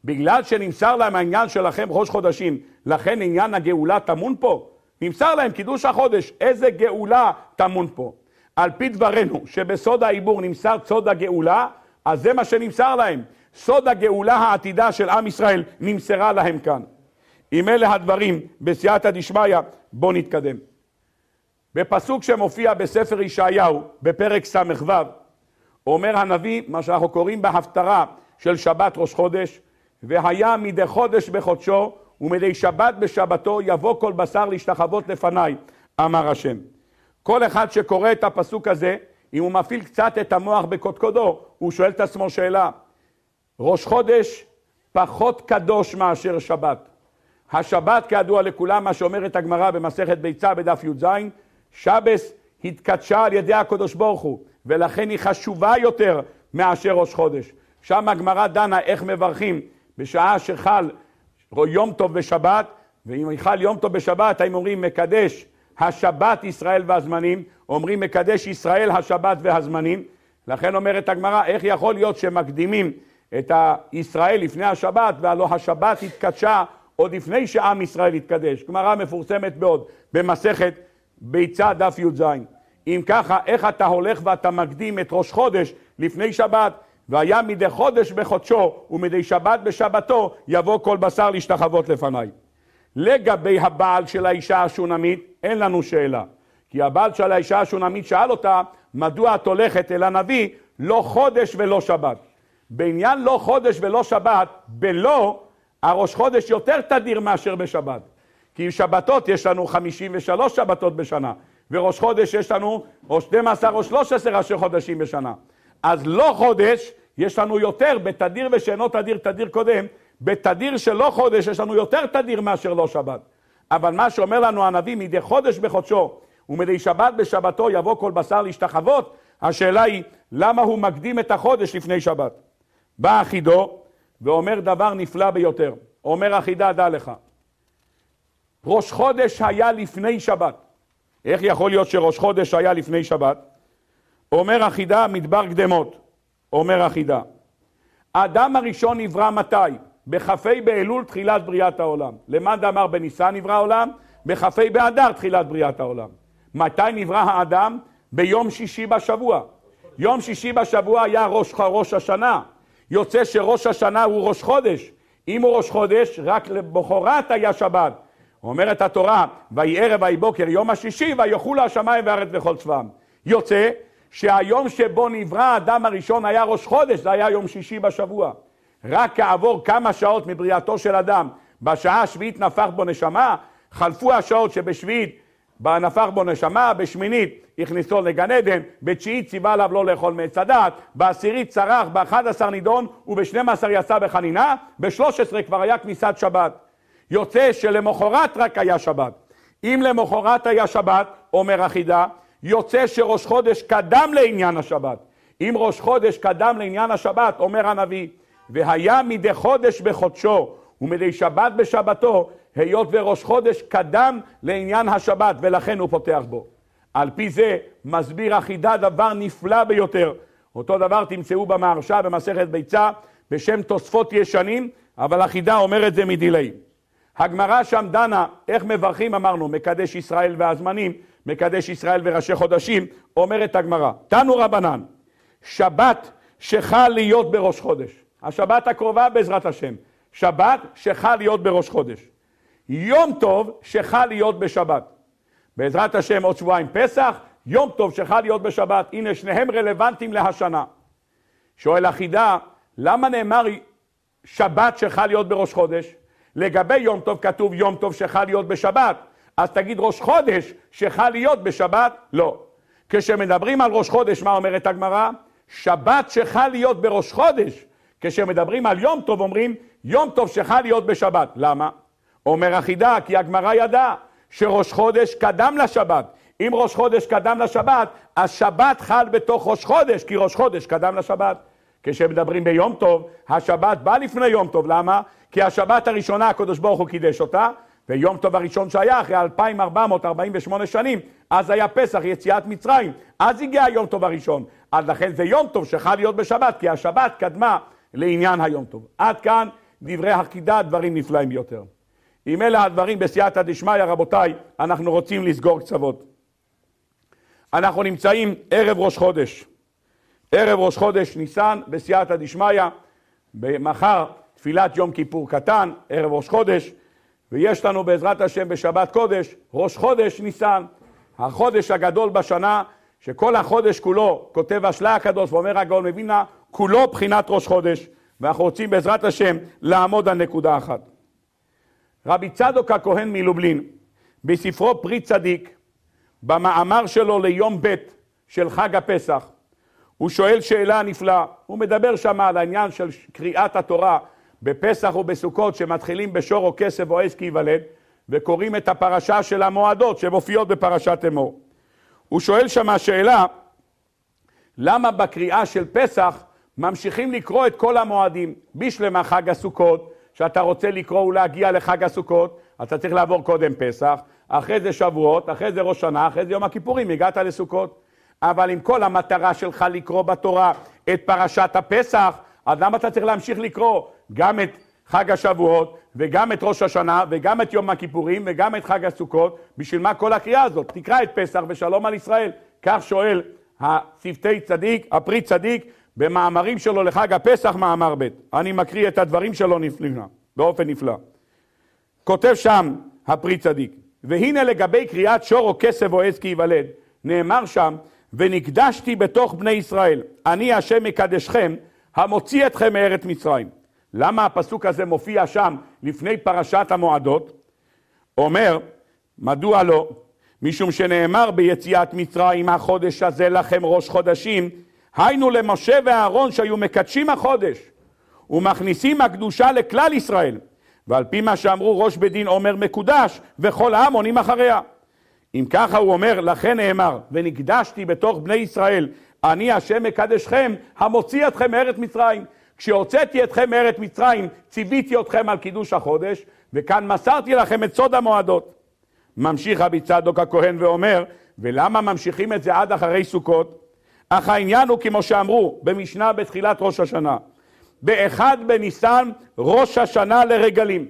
בגלל שנמסר להם העניין שלכם ראש חודשים, לכן עניין הגאולה טמון פה? נמסר להם קידוש החודש, איזה גאולה טמון פה? על פי דברנו, שבסוד העיבור נמסר סוד הגאולה, אז זה מה שנמסר להם. סוד הגאולה העתידה של עם ישראל נמסרה להם כאן. אם אלה הדברים בסייעתא דשמיא, בואו נתקדם. בפסוק שמופיע בספר ישעיהו, בפרק ס"ו, אומר הנביא, מה שאנחנו קוראים בהפטרה של שבת ראש חודש, והיה מדי חודש בחודשו ומדי שבת בשבתו יבוא כל בשר להשתחוות לפניי, אמר השם. כל אחד שקורא את הפסוק הזה, אם הוא מפעיל קצת את המוח בקודקודו, הוא שואל את עצמו שאלה. ראש חודש פחות קדוש מאשר שבת. השבת, כידוע לכולם, מה שאומרת הגמרא במסכת ביצה בדף י"ז, שבס התקדשה על ידי הקדוש ברוך הוא, ולכן היא חשובה יותר מאשר ראש חודש. שם הגמרא דנה איך מברכים בשעה שחל יום טוב בשבת, ואם חל יום טוב בשבת, האם אומרים מקדש השבת ישראל והזמנים, אומרים מקדש ישראל השבת והזמנים. לכן אומרת הגמרא, איך יכול להיות שמקדימים את הישראל לפני השבת, והלא השבת התקדשה עוד לפני שעם ישראל התקדש. גמרא מפורסמת מאוד במסכת ביצה דף י"ז. אם ככה, איך אתה הולך ואתה מקדים את ראש חודש לפני שבת? והיה מדי חודש בחודשו ומדי שבת בשבתו יבוא כל בשר להשתחוות לפניי. לגבי הבעל של האישה השונמית, אין לנו שאלה. כי הבעל של האישה השונמית שאל אותה, מדוע את הולכת אל הנביא לא חודש ולא שבת? בעניין לא חודש ולא שבת, בלא, הראש חודש יותר תדיר מאשר בשבת. כי עם שבתות יש לנו 53 שבתות בשנה, וראש חודש יש לנו או 12 או 13 ראשי חודשים בשנה. אז לא חודש, יש לנו יותר בתדיר ושאינו תדיר, תדיר קודם, בתדיר שלא חודש יש לנו יותר תדיר מאשר לא שבת. אבל מה שאומר לנו הנביא, מדי חודש בחודשו ומדי שבת בשבתו יבוא כל בשר להשתחוות, השאלה היא, למה הוא מקדים את החודש לפני שבת? בא אחידו ואומר דבר נפלא ביותר. אומר אחידה, דע לך, ראש חודש היה לפני שבת. איך יכול להיות שראש חודש היה לפני שבת? אומר החידה, מדבר קדמות, אומר החידה. האדם הראשון נברא מתי? בכ"ה באלול תחילת בריאת העולם. למה דאמר בניסן נברא העולם? בכ"ה באדר תחילת בריאת העולם. מתי נברא האדם? ביום שישי בשבוע. יום שישי בשבוע היה ראש, ראש השנה. יוצא שראש השנה הוא ראש חודש. אם הוא ראש חודש, רק למחרת היה שבת. אומרת התורה, ויהי ערב ויהי בוקר יום השישי ויאכולו השמיים והארץ וכל צבאם. יוצא שהיום שבו נברא האדם הראשון היה ראש חודש, זה היה יום שישי בשבוע. רק כעבור כמה שעות מבריאתו של אדם, בשעה השביעית נפח בו נשמה, חלפו השעות שבשביעית נפח בו נשמה, בשמינית הכניסו לגן עדן, בתשיעית ציווה עליו לא לאכול מעץ הדת, בעשירית צרח, באחד עשר נידון, ובשנים עשר יצא בחנינה, בשלוש עשרה כבר היה כניסת שבת. יוצא שלמחרת רק היה שבת. אם למחרת היה שבת, אומר החידה, יוצא שראש חודש קדם לעניין השבת. אם ראש חודש קדם לעניין השבת, אומר הנביא, והיה מדי חודש בחודשו ומדי שבת בשבתו, היות וראש חודש קדם לעניין השבת, ולכן הוא פותח בו. על פי זה מסביר החידה דבר נפלא ביותר. אותו דבר תמצאו במערשה במסכת ביצה בשם תוספות ישנים, אבל החידה אומר את זה מדילי. הגמרא שם דנה איך מברכים, אמרנו, מקדש ישראל והזמנים, מקדש ישראל וראשי חודשים, אומרת הגמרא, תנו רבנן, שבת שחל להיות בראש חודש, השבת הקרובה בעזרת השם, שבת שחל להיות בראש חודש, יום טוב שחל להיות בשבת, בעזרת השם עוד שבועיים פסח, יום טוב שחל להיות בשבת, הנה שניהם רלוונטיים להשנה. שואל החידה, למה נאמר שבת שחל להיות בראש חודש? לגבי יום טוב כתוב יום טוב שחל להיות בשבת, אז תגיד ראש חודש שחל להיות בשבת? לא. כשמדברים על ראש חודש, מה אומרת הגמרא? שבת שחל להיות בראש חודש. כשמדברים על יום טוב אומרים, יום טוב שחל להיות בשבת. למה? אומר החידה, כי הגמרא ידעה שראש חודש קדם לשבת. אם ראש חודש קדם לשבת, אז שבת חל בתוך ראש חודש, כי ראש חודש קדם לשבת. כשמדברים ביום טוב, השבת באה לפני יום טוב, למה? כי השבת הראשונה הקדוש ברוך הוא קידש אותה, ויום טוב הראשון שהיה אחרי 2448 שנים, אז היה פסח, יציאת מצרים, אז הגיע היום טוב הראשון. אז לכן זה יום טוב שחייב להיות בשבת, כי השבת קדמה לעניין היום טוב. עד כאן דברי החידה, דברים נפלאים ביותר. אם אלה הדברים בסייעתא דשמיא, רבותיי, אנחנו רוצים לסגור קצוות. אנחנו נמצאים ערב ראש חודש. ערב ראש חודש ניסן בסייעתא דשמיא, מחר תפילת יום כיפור קטן, ערב ראש חודש. ויש לנו בעזרת השם בשבת קודש, ראש חודש ניסן, החודש הגדול בשנה, שכל החודש כולו, כותב השלה הקדוש ואומר הגאון מבינה, כולו בחינת ראש חודש, ואנחנו רוצים בעזרת השם לעמוד על נקודה אחת. רבי צדוק הכהן מלובלין, בספרו פרי צדיק, במאמר שלו ליום ב' של חג הפסח, הוא שואל שאלה נפלאה, הוא מדבר שם על העניין של קריאת התורה בפסח או בסוכות, שמתחילים בשור או כסף או עז כי ייוולד, וקוראים את הפרשה של המועדות שמופיעות בפרשת אמור. הוא שואל שם השאלה, למה בקריאה של פסח ממשיכים לקרוא את כל המועדים? בשלמה חג הסוכות, שאתה רוצה לקרוא ולהגיע לחג הסוכות, אתה צריך לעבור קודם פסח, אחרי זה שבועות, אחרי זה ראש שנה, אחרי זה יום הכיפורים, הגעת לסוכות. אבל אם כל המטרה שלך לקרוא בתורה את פרשת הפסח, אז למה אתה צריך להמשיך לקרוא? גם את חג השבועות, וגם את ראש השנה, וגם את יום הכיפורים, וגם את חג הסוכות, בשביל מה כל הקריאה הזאת? תקרא את פסח ושלום על ישראל. כך שואל הצוותי צדיק, הפרי צדיק, במאמרים שלו לחג הפסח, מאמר ב'. אני מקריא את הדברים שלו נפלא, באופן נפלא. כותב שם הפרי צדיק, והנה לגבי קריאת שור או כסף או עז כי ייוולד, נאמר שם, ונקדשתי בתוך בני ישראל, אני השם מקדשכם, המוציא אתכם מארץ מצרים. למה הפסוק הזה מופיע שם לפני פרשת המועדות? אומר, מדוע לא? משום שנאמר ביציאת מצרים החודש הזה לכם ראש חודשים, היינו למשה ואהרון שהיו מקדשים החודש ומכניסים הקדושה לכלל ישראל, ועל פי מה שאמרו ראש בית דין אומר מקודש וכל העם עונים אחריה. אם ככה הוא אומר, לכן נאמר, ונקדשתי בתוך בני ישראל, אני השם מקדשכם, המוציא אתכם מארץ מצרים. כשהוצאתי אתכם מארץ מצרים, ציוויתי אתכם על קידוש החודש, וכאן מסרתי לכם את סוד המועדות. ממשיך רבי צדוק הכהן ואומר, ולמה ממשיכים את זה עד אחרי סוכות? אך העניין הוא כמו שאמרו במשנה בתחילת ראש השנה, באחד בניסן ראש השנה לרגלים.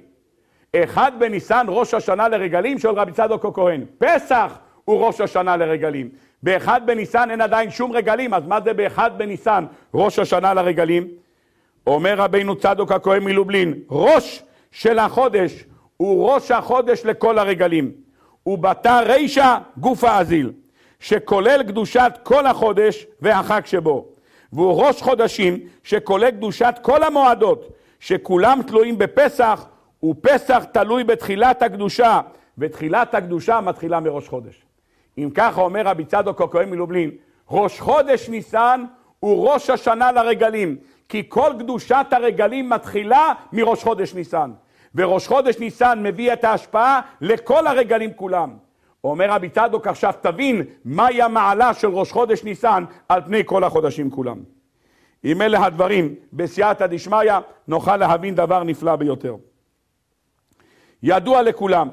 אחד בניסן ראש השנה לרגלים, שואל רבי צדוק הכהן, פסח הוא ראש השנה לרגלים. באחד בניסן אין עדיין שום רגלים, אז מה זה באחד בניסן ראש השנה לרגלים? אומר רבינו צדוק הכהן מלובלין, ראש של החודש הוא ראש החודש לכל הרגלים, ובתא רישא גוף האזיל, שכולל קדושת כל החודש והחג שבו, והוא ראש חודשים שכולל קדושת כל המועדות, שכולם תלויים בפסח, ופסח תלוי בתחילת הקדושה, ותחילת הקדושה מתחילה מראש חודש. אם ככה אומר רבי צדוק הכהן מלובלין, ראש חודש ניסן הוא ראש השנה לרגלים, כי כל קדושת הרגלים מתחילה מראש חודש ניסן. וראש חודש ניסן מביא את ההשפעה לכל הרגלים כולם. אומר רבי צדוק עכשיו תבין מהי המעלה של ראש חודש ניסן על פני כל החודשים כולם. אם אלה הדברים בסייעתא דשמיא נוכל להבין דבר נפלא ביותר. ידוע לכולם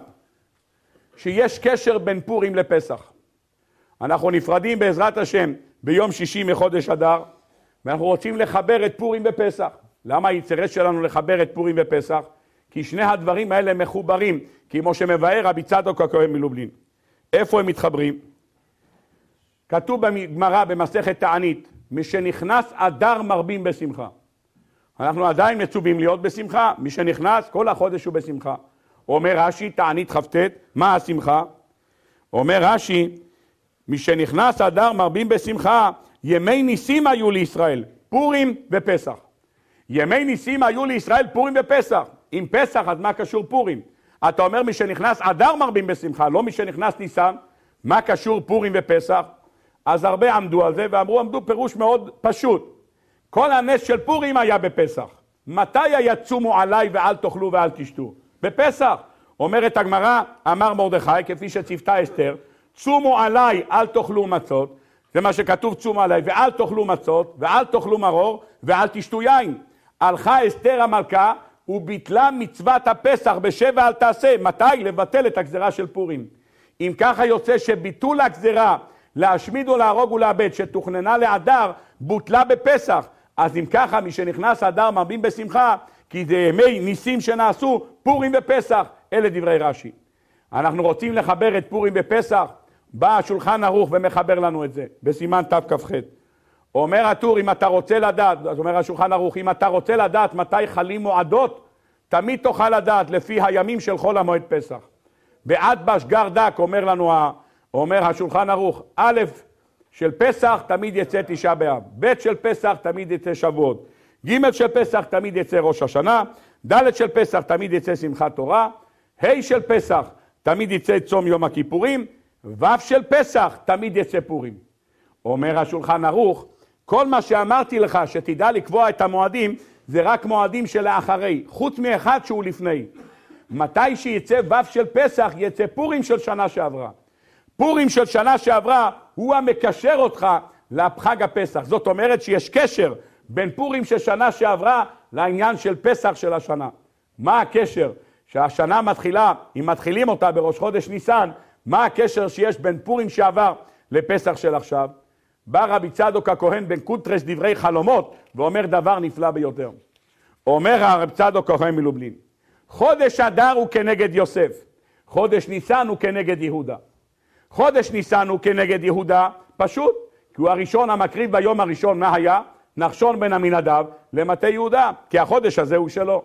שיש קשר בין פורים לפסח. אנחנו נפרדים בעזרת השם ביום שישי מחודש אדר, ואנחנו רוצים לחבר את פורים בפסח. למה האינטרס שלנו לחבר את פורים בפסח? כי שני הדברים האלה מחוברים, כמו שמבאר רבי צדוק הכהן מלובלין. איפה הם מתחברים? כתוב בגמרא במסכת תענית, משנכנס אדר מרבים בשמחה. אנחנו עדיין מצווים להיות בשמחה, מי שנכנס כל החודש הוא בשמחה. אומר רש"י, תענית כ"ט, מה השמחה? אומר רש"י, משנכנס אדר מרבים בשמחה, ימי ניסים היו לישראל, פורים ופסח. ימי ניסים היו לישראל פורים ופסח. אם פסח, אז מה קשור פורים? אתה אומר מי שנכנס אדר מרבים בשמחה, לא מי שנכנס ניסן. מה קשור פורים ופסח? אז הרבה עמדו על זה ואמרו, עמדו פירוש מאוד פשוט. כל הנס של פורים היה בפסח. מתי היצומו עליי ואל תאכלו ואל תשתו? בפסח. אומרת הגמרא, אמר מרדכי, כפי שציוותה אסתר, צומו עליי אל תאכלו מצות, זה מה שכתוב צום עלי, ואל תאכלו מצות, ואל תאכלו מרור, ואל תשתו יין. הלכה אסתר המלכה וביטלה מצוות הפסח בשבע אל תעשה. מתי? לבטל את הגזרה של פורים. אם ככה יוצא שביטול הגזרה להשמיד או להרוג ולאבד שתוכננה לאדר, בוטלה בפסח. אז אם ככה, מי שנכנס אדר מרבים בשמחה, כי זה ימי ניסים שנעשו, פורים ופסח. אלה דברי רש"י. אנחנו רוצים לחבר את פורים ופסח, בא השולחן ערוך ומחבר לנו את זה, בסימן תכ"ח. אומר הטור, אם אתה רוצה לדעת, אז אומר השולחן ערוך, אם אתה רוצה לדעת מתי חלים מועדות, תמיד תוכל לדעת לפי הימים של חול המועד פסח. באדבש גר דק, אומר לנו, אומר השולחן ערוך, א' של פסח תמיד יצא תשעה באב, ב' של פסח תמיד יצא שבועות, ג' של פסח תמיד יצא ראש השנה, ד' של פסח תמיד יצא שמחת תורה, ה' של פסח תמיד יצא צום יום הכיפורים, ו' של פסח, תמיד יצא פורים. אומר השולחן ערוך, כל מה שאמרתי לך, שתדע לקבוע את המועדים, זה רק מועדים שלאחרי, חוץ מאחד שהוא לפני. מתי שיצא ו' של פסח, יצא פורים של שנה שעברה. פורים של שנה שעברה הוא המקשר אותך לחג הפסח. זאת אומרת שיש קשר בין פורים של שנה שעברה לעניין של פסח של השנה. מה הקשר? שהשנה מתחילה, אם מתחילים אותה בראש חודש ניסן, מה הקשר שיש בין פורים שעבר לפסח של עכשיו? בא רבי צדוק הכהן בן קוטרש דברי חלומות ואומר דבר נפלא ביותר. אומר הרב צדוק הכהן מלובלין, חודש אדר הוא כנגד יוסף, חודש ניסן הוא כנגד יהודה. חודש ניסן הוא כנגד יהודה, פשוט, כי הוא הראשון המקריב ביום הראשון, מה היה? נחשון בן עמינדב למטה יהודה, כי החודש הזה הוא שלו.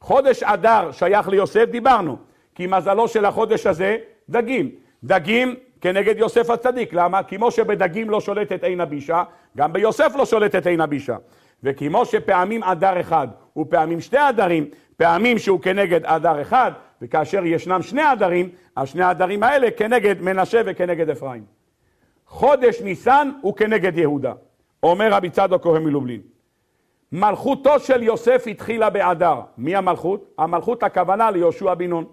חודש אדר שייך ליוסף, דיברנו, כי מזלו של החודש הזה דגים. דגים כנגד יוסף הצדיק, למה? כמו שבדגים לא שולטת עין הבישה, גם ביוסף לא שולטת עין הבישה. וכמו שפעמים אדר אחד הוא פעמים שתי אדרים, פעמים שהוא כנגד אדר אחד, וכאשר ישנם שני אדרים, אז שני האדרים האלה כנגד מנשה וכנגד אפרים. חודש ניסן הוא כנגד יהודה, אומר רבי צדוק כהן מלובלין. מלכותו של יוסף התחילה באדר. מי המלכות? המלכות הכוונה ליהושע בן נון.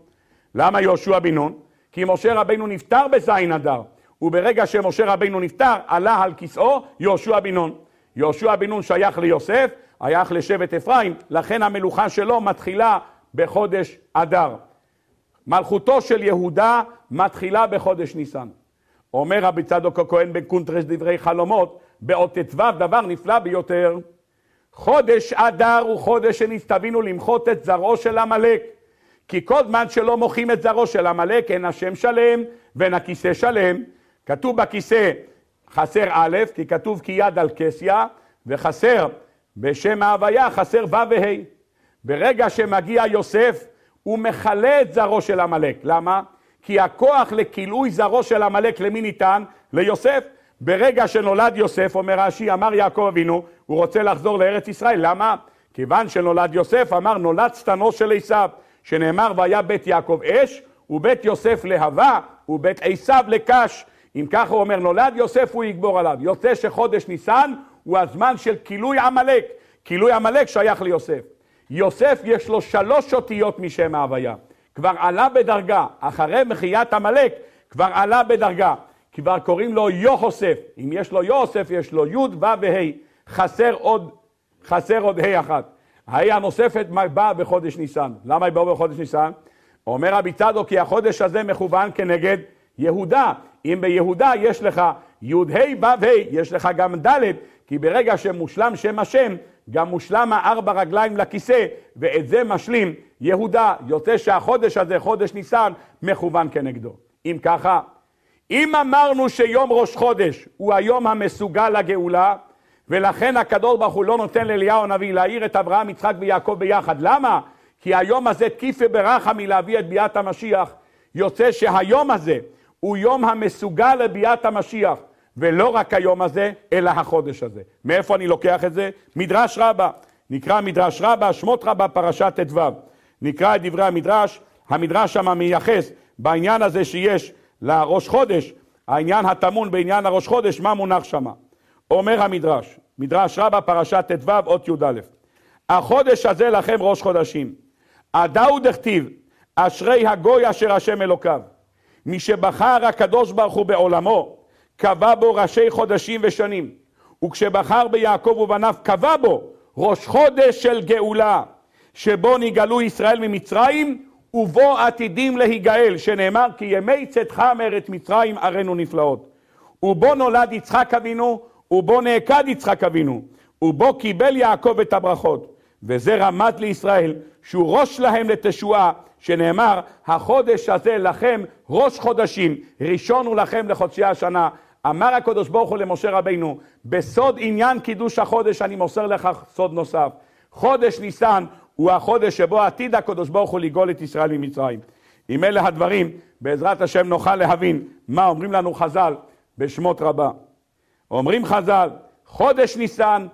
למה יהושע בן נון? כי משה רבינו נפטר בזין אדר, וברגע שמשה רבינו נפטר, עלה על כיסאו יהושע בן נון. יהושע בן נון שייך ליוסף, שייך לשבט אפרים, לכן המלוכה שלו מתחילה בחודש אדר. מלכותו של יהודה מתחילה בחודש ניסן. אומר רבי צדוק הכהן בקונטרס דברי חלומות, באות ט"ו דבר נפלא ביותר. חודש אדר הוא חודש שנצטווינו למחות את זרעו של עמלק. כי כל זמן שלא מוחים את זרעו של עמלק, אין השם שלם ואין הכיסא שלם. כתוב בכיסא חסר א', כי כתוב כי יד על כסיה, וחסר בשם ההוויה, חסר ו' וה'. ברגע שמגיע יוסף, הוא מכלה את זרעו של עמלק. למה? כי הכוח לכילוי זרעו של עמלק, למי ניתן? ליוסף. ברגע שנולד יוסף, אומר רש"י, אמר יעקב אבינו, הוא רוצה לחזור לארץ ישראל. למה? כיוון שנולד יוסף, אמר נולד שטנו של עשיו. שנאמר והיה בית יעקב אש, ובית יוסף להבה, ובית עשיו לקש. אם כך הוא אומר, נולד יוסף הוא יגבור עליו. יוצא שחודש ניסן הוא הזמן של כילוי עמלק. כילוי עמלק שייך ליוסף. יוסף יש לו שלוש אותיות משם ההוויה. כבר עלה בדרגה, אחרי מחיית עמלק, כבר עלה בדרגה. כבר קוראים לו יוחוסף. אם יש לו יוסף, יש לו י', ו' וה'. חסר עוד, חסר עוד ה' אחת. ההיא הנוספת באה בחודש ניסן. למה היא באה בחודש ניסן? אומר רבי צדו כי החודש הזה מכוון כנגד יהודה. אם ביהודה יש לך י"ה ו"ה, יש לך גם ד', כי ברגע שמושלם שם השם, גם מושלם הארבע רגליים לכיסא, ואת זה משלים יהודה. יוצא שהחודש הזה, חודש ניסן, מכוון כנגדו. אם ככה, אם אמרנו שיום ראש חודש הוא היום המסוגל לגאולה, ולכן הקדוש ברוך הוא לא נותן לאליהו הנביא להעיר את אברהם, יצחק ויעקב ביחד. למה? כי היום הזה כיפה ברחה מלהביא את ביאת המשיח. יוצא שהיום הזה הוא יום המסוגל לביאת המשיח. ולא רק היום הזה, אלא החודש הזה. מאיפה אני לוקח את זה? מדרש רבה. נקרא מדרש רבה, שמות רבה, פרשת ט"ו. נקרא את דברי המדרש, המדרש שם מייחס בעניין הזה שיש לראש חודש, העניין הטמון בעניין הראש חודש, מה מונח שמה? אומר המדרש, מדרש רבה, פרשת ט"ו, אות י"א. החודש הזה לכם ראש חודשים. הדאו דכתיב, אשרי הגוי אשר השם אלוקיו. מי שבחר הקדוש ברוך הוא בעולמו, קבע בו ראשי חודשים ושנים. וכשבחר ביעקב ובניו, קבע בו ראש חודש של גאולה, שבו נגאלו ישראל ממצרים, ובו עתידים להיגאל, שנאמר כי ימי צאתך מארץ מצרים ערינו נפלאות. ובו נולד יצחק אבינו, ובו נעקד יצחק אבינו, ובו קיבל יעקב את הברכות. וזה רמת לישראל, שהוא ראש להם לתשועה, שנאמר, החודש הזה לכם ראש חודשים, ראשון הוא לכם לחודשי השנה. אמר הקדוש ברוך הוא למשה רבינו, בסוד עניין קידוש החודש אני מוסר לך סוד נוסף. חודש ניסן הוא החודש שבו עתיד הקדוש ברוך הוא לגאול את ישראל ממצרים. עם אלה הדברים, בעזרת השם נוכל להבין מה אומרים לנו חז"ל בשמות רבה. אומרים חז"ל, חודש ניסן,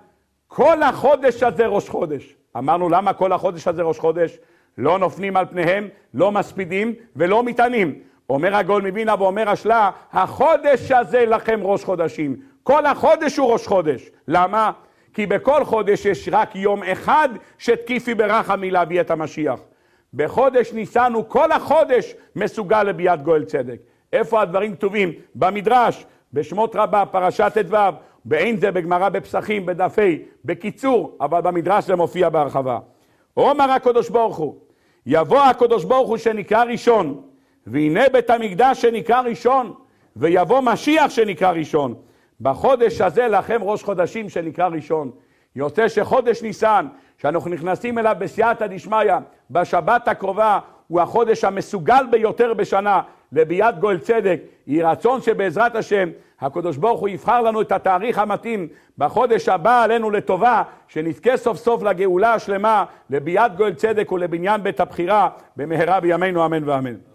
כל החודש הזה ראש חודש. אמרנו, למה כל החודש הזה ראש חודש? לא נופנים על פניהם, לא מספידים ולא מתענים. אומר הגול מבינה ואומר השלה, החודש הזה לכם ראש חודשים. כל החודש הוא ראש חודש. למה? כי בכל חודש יש רק יום אחד שתקיפי ברחמי להביא את המשיח. בחודש ניסן הוא כל החודש מסוגל לביאת גואל צדק. איפה הדברים כתובים? במדרש. בשמות רבה, פרשת ט"ו, בעין זה בגמרא בפסחים, בדף ה', בקיצור, אבל במדרש זה מופיע בהרחבה. אומר הקדוש ברוך הוא, יבוא הקדוש ברוך הוא שנקרא ראשון, והנה בית המקדש שנקרא ראשון, ויבוא משיח שנקרא ראשון. בחודש הזה לכם ראש חודשים שנקרא ראשון. יוצא שחודש ניסן, שאנחנו נכנסים אליו בסייעתא דשמיא, בשבת הקרובה, הוא החודש המסוגל ביותר בשנה לביאת גואל צדק. יהי רצון שבעזרת השם הקדוש ברוך הוא יבחר לנו את התאריך המתאים בחודש הבא עלינו לטובה, שנזכה סוף סוף לגאולה השלמה, לביאת גואל צדק ולבניין בית הבחירה, במהרה בימינו אמן ואמן.